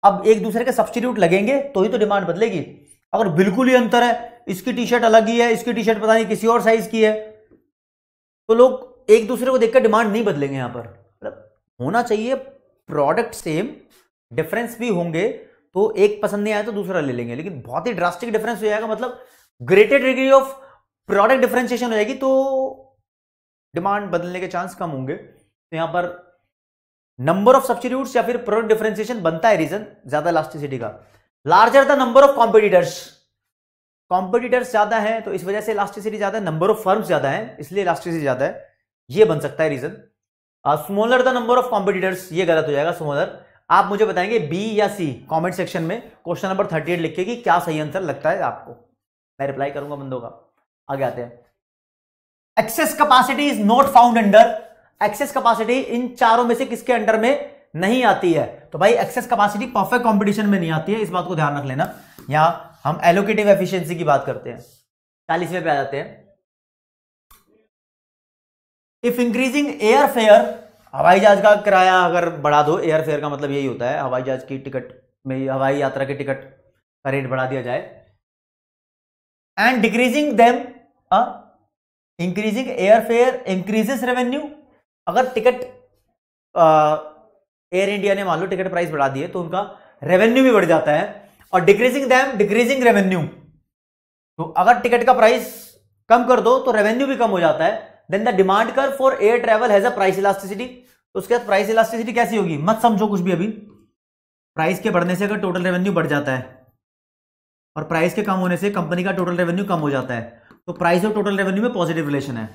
अब एक दूसरे के सब्सिट्यूट लगेंगे तो ही तो डिमांड बदलेगी अगर बिल्कुल ही अंतर है इसकी टी शर्ट अलग ही है इसकी टी शर्ट पता नहीं किसी और साइज की है तो लोग एक दूसरे को देखकर डिमांड नहीं बदलेंगे यहां पर मतलब होना चाहिए प्रोडक्ट सेम डिफरेंस भी होंगे तो एक पसंद नहीं आया तो दूसरा ले लेंगे लेकिन बहुत ही ड्रास्टिक डिफरेंस हो जाएगा मतलब greater degree of product differentiation हो जाएगी तो डिमांड बदलने के चांस कम होंगे तो यहां पर नंबर ऑफ सब्सटीट्यूट्स या फिर प्रोडक्ट डिफरेंशिएशन बनता है रीजन ज्यादा इलास्टिसिटी का larger the number of competitors competitors ज्यादा हैं तो इस वजह से इलास्टिसिटी ज्यादा है नंबर ऑफ फर्म्स ज्यादा है इसलिए इलास्टिसिटी ज्यादा है ये बन सकता है reason smaller the number of competitors ये गलत हो जाएगा स्मॉलर आप मुझे बताएंगे बी या सी कमेंट सेक्शन में क्वेश्चन नंबर थर्टी एट लिखे कि क्या सही आंसर लगता है आपको मैं रिप्लाई करूंगा बंदों का आगे आते हैं excess capacity is not found under excess capacity इन चारों में से किसके अंडर में नहीं आती है तो भाई एक्सेस कैपेसिटी परफेक्ट कंपटीशन में नहीं आती है इस बात को ध्यान रख लेना यहां हम एलोकेटिव एफिशिएंसी की बात करते हैं चालीसवें पे आ जाते हैं इफ इंक्रीजिंग एयर फेयर हवाई जहाज का किराया अगर बढ़ा दो एयर फेयर का मतलब यही होता है हवाई जहाज की टिकट में हवाई यात्रा के टिकट का रेट बढ़ा दिया जाए and decreasing them increasing air fare increases revenue अगर टिकट एयर इंडिया ने मान लो टिकट प्राइस बढ़ा दिए तो उनका रेवेन्यू भी बढ़ जाता है और डिक्रीजिंग दैम डिक्रीजिंग रेवेन्यू तो अगर टिकट का प्राइस कम कर दो तो रेवेन्यू भी कम हो जाता है देन द डिमांड कर for air travel has a price elasticity तो उसके बाद प्राइस इलास्टिसिटी कैसी होगी मत समझो कुछ भी अभी प्राइस के बढ़ने से अगर टोटल रेवेन्यू बढ़ जाता है और प्राइस के कम होने से कंपनी का टोटल रेवेन्यू कम हो जाता है तो प्राइस और टोटल रेवेन्यू में पॉजिटिव रिलेशन है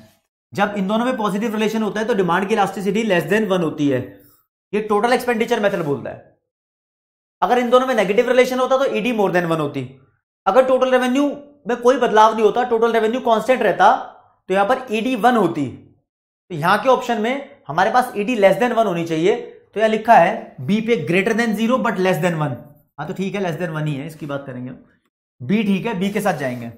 जब इन दोनों में पॉजिटिव रिलेशन होता है तो डिमांड की इलास्टिसिटी लेस देन वन होती है ये टोटल एक्सपेंडिचर मेथड बोलता है अगर इन दोनों में नेगेटिव रिलेशन होता तो ईडी मोर देन वन होती अगर टोटल रेवेन्यू में कोई बदलाव नहीं होता टोटल रेवेन्यू कॉन्स्टेंट रहता तो यहां पर ईडी वन होती तो यहां के ऑप्शन में हमारे पास ईडी लेस देन वन होनी चाहिए तो यह लिखा है बी पे greater than zero but less than one हाँ तो ठीक है लेस देन वन ही है इसकी बात करेंगे बी ठीक है बी के साथ जाएंगे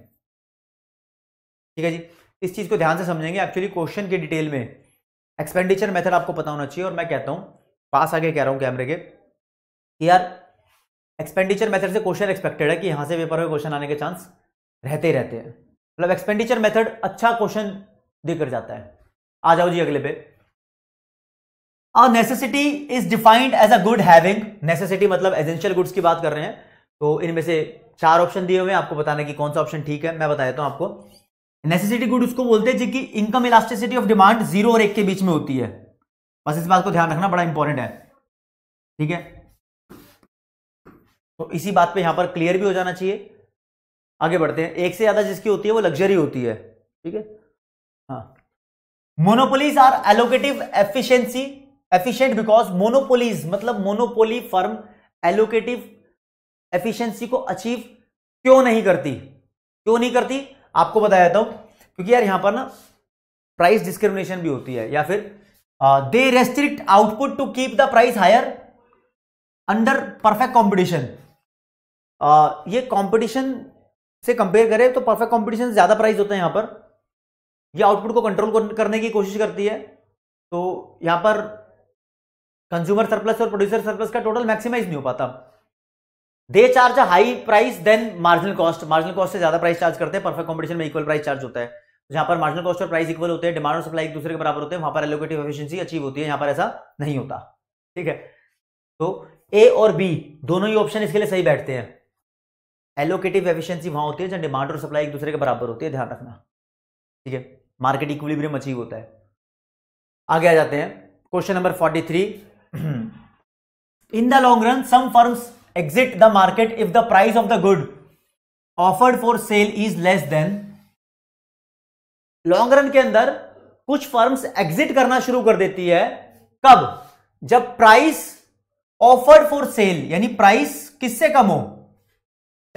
ठीक है जी इस चीज को ध्यान से समझेंगे एक्चुअली क्वेश्चन के डिटेल में एक्सपेंडिचर मेथड आपको पता होना चाहिए और मैं कहता हूं पास आगे कह रहा हूं कैमरे के यार एक्सपेंडिचर मेथड से क्वेश्चन एक्सपेक्टेड है कि यहाँ से पेपर में क्वेश्चन आने के चांस रहते ही रहते हैं मतलब एक्सपेंडिचर मेथड अच्छा क्वेश्चन देकर जाता है आ जाओ जी अगले पे necessity is defined as a good having necessity मतलब एजेंशियल गुड्स की बात कर रहे हैं तो इनमें से चार ऑप्शन दिए हुए हैं आपको बताने की कौन सा ऑप्शन ठीक है मैं बता देता हूं आपको नेसेसिटी गुड उसको बोलते हैं जिनकी income elasticity of demand zero और एक के बीच में होती है बस इस बात को ध्यान रखना बड़ा इंपॉर्टेंट है ठीक है तो इसी बात पे यहां पर क्लियर भी हो जाना चाहिए आगे बढ़ते हैं एक से ज्यादा जिसकी होती है वो लग्जरी होती है ठीक है हाँ monopolies are allocative efficiency efficient because monopolies मतलब मोनोपोली फर्म एलोकेटिव एफिशिएंसी को अचीव क्यों नहीं करती क्यों नहीं करती आपको बताया था क्योंकि यार यहां पर ना प्राइस डिस्क्रिमिनेशन भी होती है या फिर they restrict output to keep the price higher under perfect competition uh, ये कंपटीशन से कंपेयर करें तो परफेक्ट कंपटीशन ज़्यादा प्राइस होता है यहां पर ये आउटपुट को कंट्रोल करने की कोशिश करती है तो यहां पर कंज्यूमर सरप्लस और प्रोड्यूसर सरप्लस का टोटल मैक्सिमाइज नहीं हो पाता they charge high price than marginal cost marginal cost से ज्यादा प्राइस चार्ज करते हैं परफेक्ट कॉम्पिटिशन में इक्वल प्राइस चार्ज होता है तो जहां पर मार्जिनल कॉस्ट और प्राइस इक्वल होते हैं डिमांड और सप्लाई एक दूसरे के बराबर होते हैं वहां पर एलोकेटिव एफिशिएंसी अचीव होती है यहां पर ऐसा नहीं होता ठीक है तो ए और बी दोनों ही ऑप्शन इसके लिए सही बैठते हैं एलोकेटिव एफिशिएंसी वहां होती है जहां डिमांड और सप्लाई एक दूसरे के बराबर होती है ध्यान रखना ठीक है मार्केट इक्विलिब्रियम अचीव होता है आगे आ जाते हैं question number forty three in the long run some firms exit the market if the price of the good offered for sale is less than long run के अंदर कुछ फर्म्स एग्जिट करना शुरू कर देती है कब जब प्राइस ऑफर्ड फॉर सेल यानी प्राइस किससे कम हो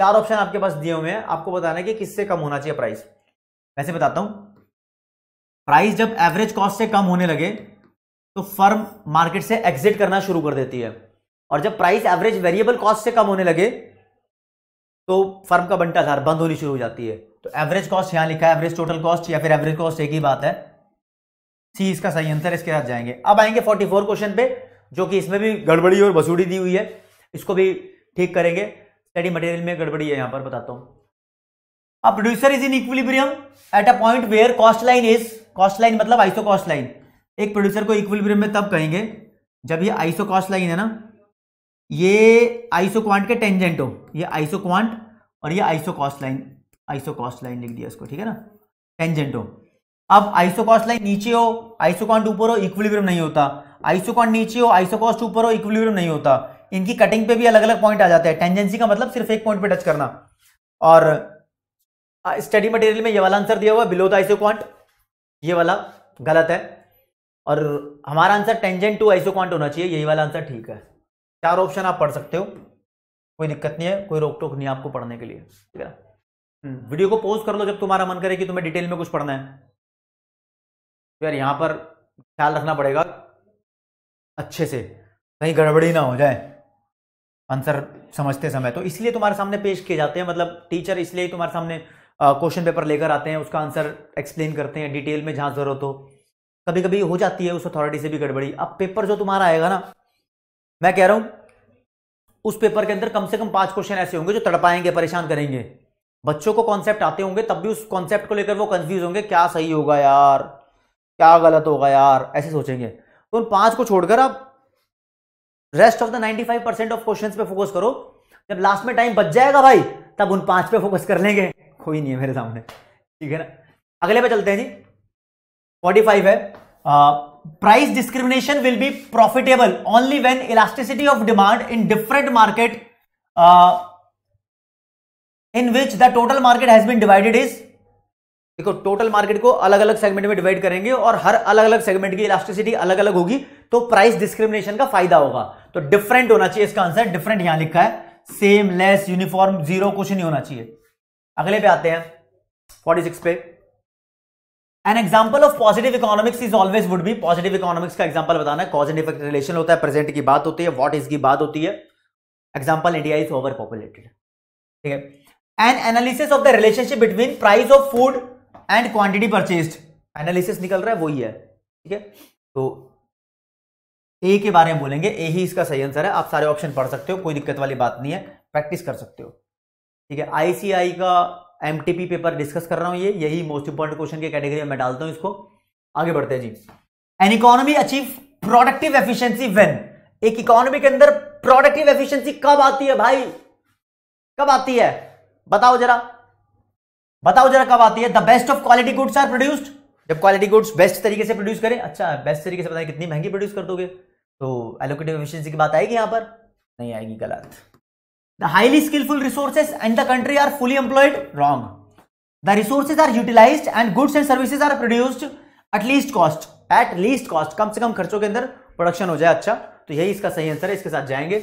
चार ऑप्शन आपके पास दिए हुए हैं आपको बताना है कि किससे कम होना चाहिए प्राइस वैसे बताता हूं प्राइस जब एवरेज कॉस्ट से कम होने लगे तो फर्म मार्केट से एग्जिट करना शुरू कर देती है और जब प्राइस एवरेज वेरिएबल कॉस्ट से कम होने लगे तो फर्म का बंटाधार बंद होनी शुरू हो जाती है तो एवरेज कॉस्ट यहां लिखा है एवरेज टोटल कॉस्ट या फिर एवरेज कॉस्ट एक ही बात है सी इसका सही आंसर इसके साथ जाएंगे अब आएंगे 44 क्वेश्चन पे जो कि इसमें भी गड़बड़ी और बसूड़ी दी हुई है इसको भी ठीक करेंगे स्टडी मटेरियल में गड़बड़ी है यहां पर बताता हूं अब producer is in equilibrium at a point where cost line is cost line मतलब आइसो कॉस्ट लाइन एक प्रोड्यूसर को इक्विलिब्रियम में तब कहेंगे जब ये आइसो कॉस्ट लाइन है ना ये आइसो क्वांट के टेंजेंट हो ये आइसो क्वांट और ये isocost line isocost line लिख दिया इसको ठीक है ना टेंजेंट हो अब आइसो कॉस्ट लाइन नीचे हो आइसो क्वांट ऊपर हो इक्विलिब्रियम नहीं होता आइसो क्वांट नीचे हो आइसो कॉस्ट ऊपर हो इक्विलिब्रियम नहीं होता इनकी कटिंग पे भी अलग अलग पॉइंट आ जाते हैं टेंजेंसी का मतलब सिर्फ एक पॉइंट पे टच करना और स्टडी मटेरियल में ये वाला आंसर दिया हुआ बिलो द आइसो क्वांट ये वाला गलत है और हमारा answer tangent to isoquant होना चाहिए यही वाला आंसर ठीक है चार ऑप्शन आप पढ़ सकते हो कोई दिक्कत नहीं है कोई रोक टोक नहीं आपको पढ़ने के लिए ठीक है वीडियो हम्म। को पोज कर लो जब तुम्हारा मन करे कि तुम्हें डिटेल में कुछ पढ़ना है तो यार यहां पर ख्याल रखना पड़ेगा अच्छे से कहीं गड़बड़ी ना हो जाए आंसर समझते समय तो इसलिए तुम्हारे सामने पेश किए जाते हैं मतलब टीचर इसलिए तुम्हारे सामने क्वेश्चन पेपर लेकर आते हैं उसका आंसर एक्सप्लेन करते हैं डिटेल में जहाँ ज़रूरत हो कभी कभी हो जाती है उस अथॉरिटी से भी गड़बड़ी अब पेपर जो तुम्हारा आएगा ना मैं कह रहा हूँ उस पेपर के अंदर कम से कम पांच क्वेश्चन ऐसे होंगे जो तड़पाएंगे परेशान करेंगे बच्चों को कॉन्सेप्ट आते होंगे तब भी उस कॉन्सेप्ट को लेकर वो कंफ्यूज होंगे क्या सही होगा यार क्या गलत होगा यार ऐसे सोचेंगे तो उन पांच को छोड़कर आप rest of the 95 percent of question पे फोकस करो जब लास्ट में टाइम बच जाएगा भाई तब उन पांच पे फोकस कर लेंगे कोई नहीं है मेरे सामने ठीक है ना अगले पे चलते हैं जी 45 है price discrimination will be profitable only when elasticity of demand in different market in which the total market has been divided is देखो टोटल मार्केट को अलग अलग सेगमेंट में डिवाइड करेंगे और हर अलग अलग सेगमेंट की इलास्टिसिटी अलग अलग होगी तो प्राइस डिस्क्रिमिनेशन का फायदा होगा तो डिफरेंट होना चाहिए इसका आंसर डिफरेंट यहां लिखा है सेम लेस यूनिफॉर्म जीरो कुछ नहीं होना चाहिए अगले पे आते हैं 46 पे an example of positive economics is always would be positive economics का एग्जाम्पल बताना है कॉज एंड इफेक्ट रिलेशन होता है प्रेजेंट की बात होती है वॉट इज की बात होती है example India is overpopulated ठीक है an analysis of the relationship between price of food and quantity purchased analysis निकल रहा है वही है ठीक है तो ए के बारे में बोलेंगे ए ही इसका सही आंसर है आप सारे ऑप्शन पढ़ सकते हो कोई दिक्कत वाली बात नहीं है प्रैक्टिस कर सकते हो ठीक है आईसीआई का एम पेपर डिस्कस कर रहा हूं ये यही मोस्ट इंपॉर्टेंट क्वेश्चन के कैटेगरी में मैं डालता हूं इसको आगे बढ़ते हैं जी an economy achieve productive efficiency when एक इकोनॉमी के अंदर प्रोडक्टिव एफिशिएंसी कब आती है भाई कब आती है बताओ जरा बताओ जरा कब आती है the best of quality goods are produced जब क्वालिटी गुड्स बेस्ट तरीके से प्रोड्यूस करें अच्छा बेस्ट तरीके से बताएं कितनी महंगी प्रोड्यूस कर दोगे तो एलोकेटिव एफिशिएंसी की बात आएगी यहाँ पर नहीं आएगी गलत the highly skillful resources and the country are fully employed wrong the resources are utilise and goods and services are produced at least cost at least cost कम से कम खर्चों के अंदर प्रोडक्शन हो जाए अच्छा तो यही इसका सही आंसर है इसके साथ जाएंगे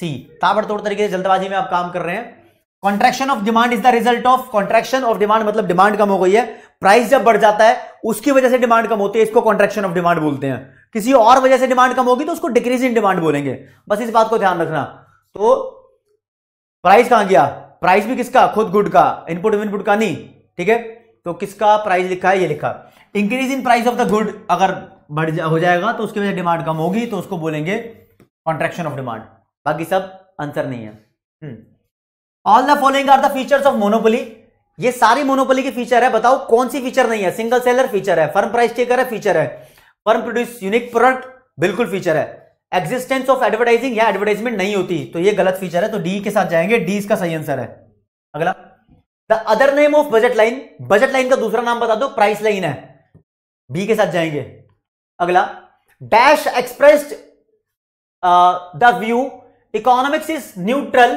सी ताबड़तोड़ तरीके से जल्दबाजी में आप काम कर रहे हैं contraction of demand is the result of contraction of demand मतलब डिमांड कम हो गई है प्राइस जब बढ़ जाता है उसकी वजह से डिमांड कम होती है इसको कॉन्ट्रेक्शन ऑफ डिमांड बोलते हैं किसी और वजह से डिमांड कम होगी तो उसको डिक्रीज इन डिमांड बोलेंगे बस इस बात को ध्यान रखना तो प्राइस कहां गया प्राइस भी किसका खुद गुड का इनपुट इनपुट का नहीं ठीक है तो किसका प्राइस लिखा है ये लिखा increase in price of the good अगर बढ़ जा, हो जाएगा तो उसकी वजह डिमांड कम होगी तो उसको बोलेंगे कॉन्ट्रेक्शन ऑफ डिमांड बाकी सब आंसर नहीं है hmm. All the following are the features of monopoly ये सारी मोनोपोली की फीचर है बताओ कौन सी फीचर नहीं है सिंगल सेलर फीचर है फर्म प्राइस चेकर है फीचर है फर्म प्रोड्यूस यूनिक प्रोडक्ट बिल्कुल फीचर है एक्सिस्टेंस ऑफ एडवर्टाइजिंग या एडवर्टाइजमेंट नहीं होती तो ये गलत फीचर है तो डी के साथ जाएंगे डी इसका सही आंसर है अगला the other name of budget line budget line का दूसरा नाम बता दो प्राइस लाइन है बी के साथ जाएंगे अगला dash expressed the view economics is neutral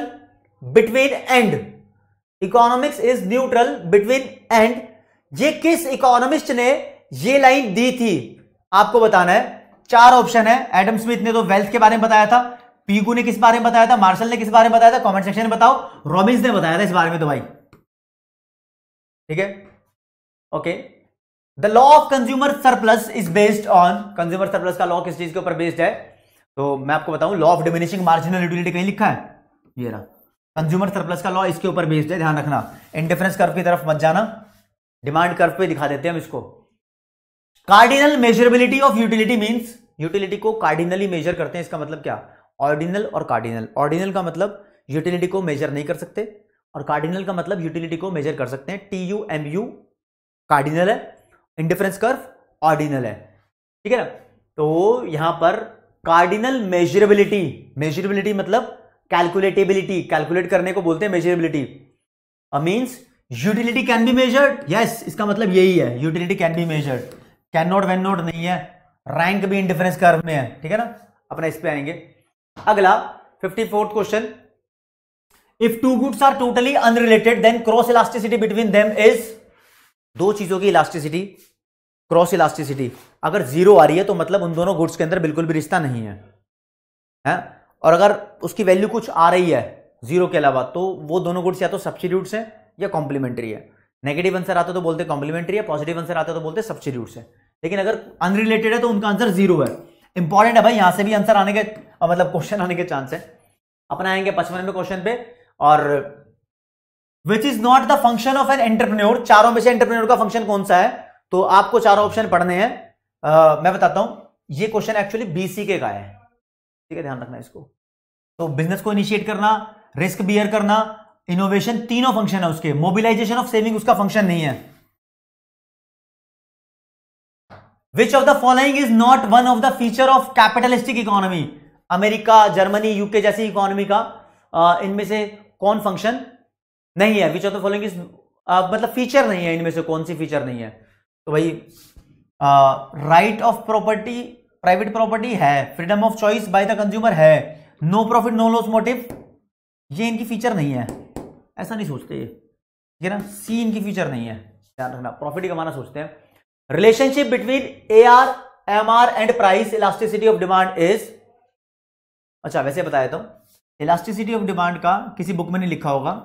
between and economics is neutral between and ये किस इकोनॉमिस्ट ने ये लाइन दी थी आपको बताना है चार ऑप्शन है एडम स्मिथ ने तो वेल्थ के बारे में बताया था पीगू ने किस बारे में बताया था मार्शल ने किस बारे में बताया था कमेंट सेक्शन में बताओ रॉबिन्स ने बताया था इस बारे में तो भाई ठीक है okay the law of consumer surplus is based on consumer surplus का लॉ किस चीज के ऊपर बेस्ड है तो मैं आपको बताऊं law of diminishing marginal utility कहीं लिखा है ये रहा कंज्यूमर सरप्लस का लॉ इसके ऊपर बेस्ड है ध्यान रखना इंडिफरेंस कर्व की तरफ मत जाना डिमांड कर्व पे दिखा देते हैं हम इसको cardinal measurability of utility means utility को कार्डिनली मेजर करते हैं इसका मतलब क्या ऑर्डिनल और कार्डिनल ऑर्डिनल का मतलब यूटिलिटी को मेजर नहीं कर सकते और कार्डिनल का मतलब यूटिलिटी को मेजर कर सकते हैं T U M U cardinal है इंडिफरेंस कर्व ऑर्डिनल है ठीक है ना तो यहां पर कार्डिनल मेजरेबिलिटी मेजरेबिलिटी मतलब कैलकुलेटेबिलिटी कैलकुलेट करने को बोलते हैं measurability means utility can be measured yes इसका मतलब यही है utility can be measured can not when not नहीं है रैंक भी इन डिफरेंस कर्व में है ठीक है ना अपना इस पे आएंगे अगला fifty fourth question if two goods are totally unrelated then cross elasticity between them is दो चीजों की इलास्टिसिटी क्रॉस इलास्टिसिटी अगर जीरो आ रही है तो मतलब उन दोनों गुड्स के अंदर बिल्कुल भी रिश्ता नहीं है, है? हाँ? और अगर उसकी वैल्यू कुछ आ रही है जीरो के अलावा तो वो दोनों गुड्स या तो सब्सिट्यूट्स है या कॉम्प्लीमेंट्री है नेगेटिव आंसर आता तो बोलते कॉम्प्लीमेंट्री है पॉजिटिव आंसर आता तो बोलते सब्सिट्यूट्स है लेकिन अगर अनरिलेटेड है तो उनका आंसर जीरो है इंपॉर्टेंट है भाई यहां से भी आंसर आने के मतलब क्वेश्चन आने के चांस है अपना आएंगे पचपनवे क्वेश्चन पे और which is not the function of an entrepreneur चारों में से एंटरप्रेन्योर का फंक्शन कौन सा है तो आपको चारों ऑप्शन पढ़ने हैं मैं बताता हूं ये क्वेश्चन एक्चुअली बीसी के का है ठीक है ध्यान रखना इसको तो बिजनेस को इनिशिएट करना रिस्क बियर करना इनोवेशन तीनों फंक्शन है उसके मोबिलाइजेशन ऑफ सेविंग उसका फंक्शन नहीं है which of the following is not one of the feature of capitalistic economy America Germany UK जैसी इकोनॉमी का इनमें से कौन फंक्शन नहीं है which of the following is मतलब फीचर नहीं है इनमें से कौन सी फीचर नहीं है तो भाई right of property private property है freedom of choice by the consumer है no profit no loss motive ये इनकी फीचर नहीं है ऐसा नहीं सोचते ये ये ना सी इनकी फीचर नहीं है ध्यान रखना प्रॉफिट कमाना सोचते हैं relationship between A R M R and price elasticity of demand is अच्छा वैसे बताया तो इलास्टिसिटी ऑफ डिमांड का किसी बुक में नहीं लिखा होगा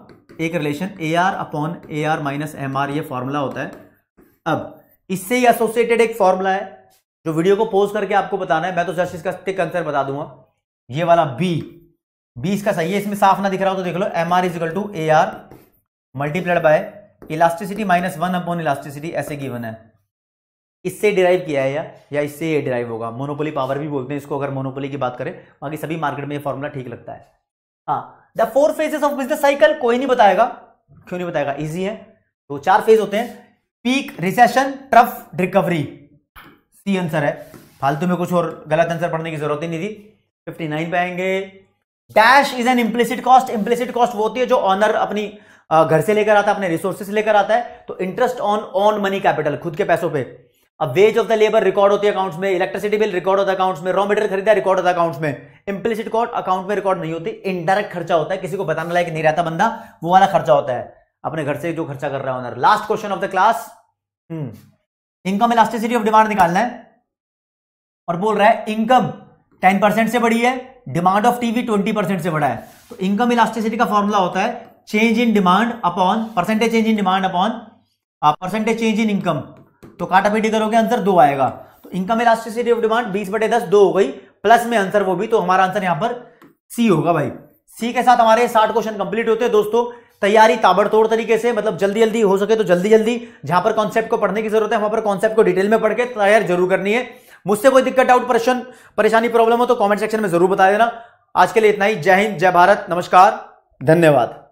एक relation A R upon A R minus M R यह फॉर्मूला होता है अब इससे ही एसोसिएटेड एक फॉर्मूला है जो वीडियो को पोज करके आपको बताना है मैं तो जस्ट इसका टिक आंसर बता दूंगा ये वाला बी बी इसका सही है इसमें साफ ना दिख रहा हो तो देख लो M R equal to A R multiplied by elasticity minus one upon elasticity ऐसे गिवन है इससे डिराइव किया है या या इससे ये डिराइव होगा मोनोपोली पावर भी बोलते हैं इसको अगर मोनोपोली की बात करें बाकी सभी मार्केट में ये फॉर्मूला ठीक लगता है हाँ the four phases of business cycle कोई नहीं बताएगा क्यों नहीं बताएगा ईजी है तो चार फेज होते हैं peak recession trough recovery C answer है फालतू में कुछ और गलत आंसर पढ़ने की जरूरत ही नहीं थी फिफ्टी नाइन पे आएंगे dash is an implicit cost implicit cost वो होती है जो ऑनर अपनी घर से लेकर आता है अपने रिसोर्सेस लेकर आता है तो interest on on money capital खुद के पैसों पे अब wage of the labour record होती है अकाउंट्स में इलेक्ट्रिसिटी बिल रिकॉर्ड होता है अकाउंट्स में रॉ मटेरियल खरीदा रिकॉर्ड होता है अकाउंट्स में इम्प्लिसिट कॉस्ट अकाउंट में रिकॉर्ड नहीं होती इनडायरेक्ट खर्चा होता है किसी को बताने लायक नहीं रहता बंदा वो वाला खर्चा होता है अपने घर से जो खर्चा कर रहा है owner last question of the class hmm income elasticity of demand निकालना है और बोल रहा है इनकम टेन परसेंट से बढ़ी है demand of TV twenty percent से बढ़ा है तो इनकम इलास्टिसिटी का फॉर्मूला होता है change in demand upon percentage change in demand upon percentage change in income तो काटा काटापीटी करोगे आंसर दो आएगा तो इनकम इलास्टिसिटी ऑफ डिमांड बीस बटे दस दो हो गई प्लस में आंसर वो भी तो हमारा आंसर यहां पर सी होगा भाई सी के साथ हमारे साठ क्वेश्चन कंप्लीट होते हैं दोस्तों तैयारी ताबड़तोड़ तरीके से मतलब जल्दी जल्दी हो सके तो जल्दी जल्दी जहां पर कॉन्सेप्ट को पढ़ने की जरूरत है वहां पर कॉन्सेप्ट को डिटेल में पढ़ के तैयार जरूर करनी है मुझसे कोई दिक्कत डाउट परेशान परेशानी प्रॉब्लम हो तो कॉमेंट सेक्शन में जरूर बता देना आज के लिए इतना ही जय हिंद जय भारत नमस्कार धन्यवाद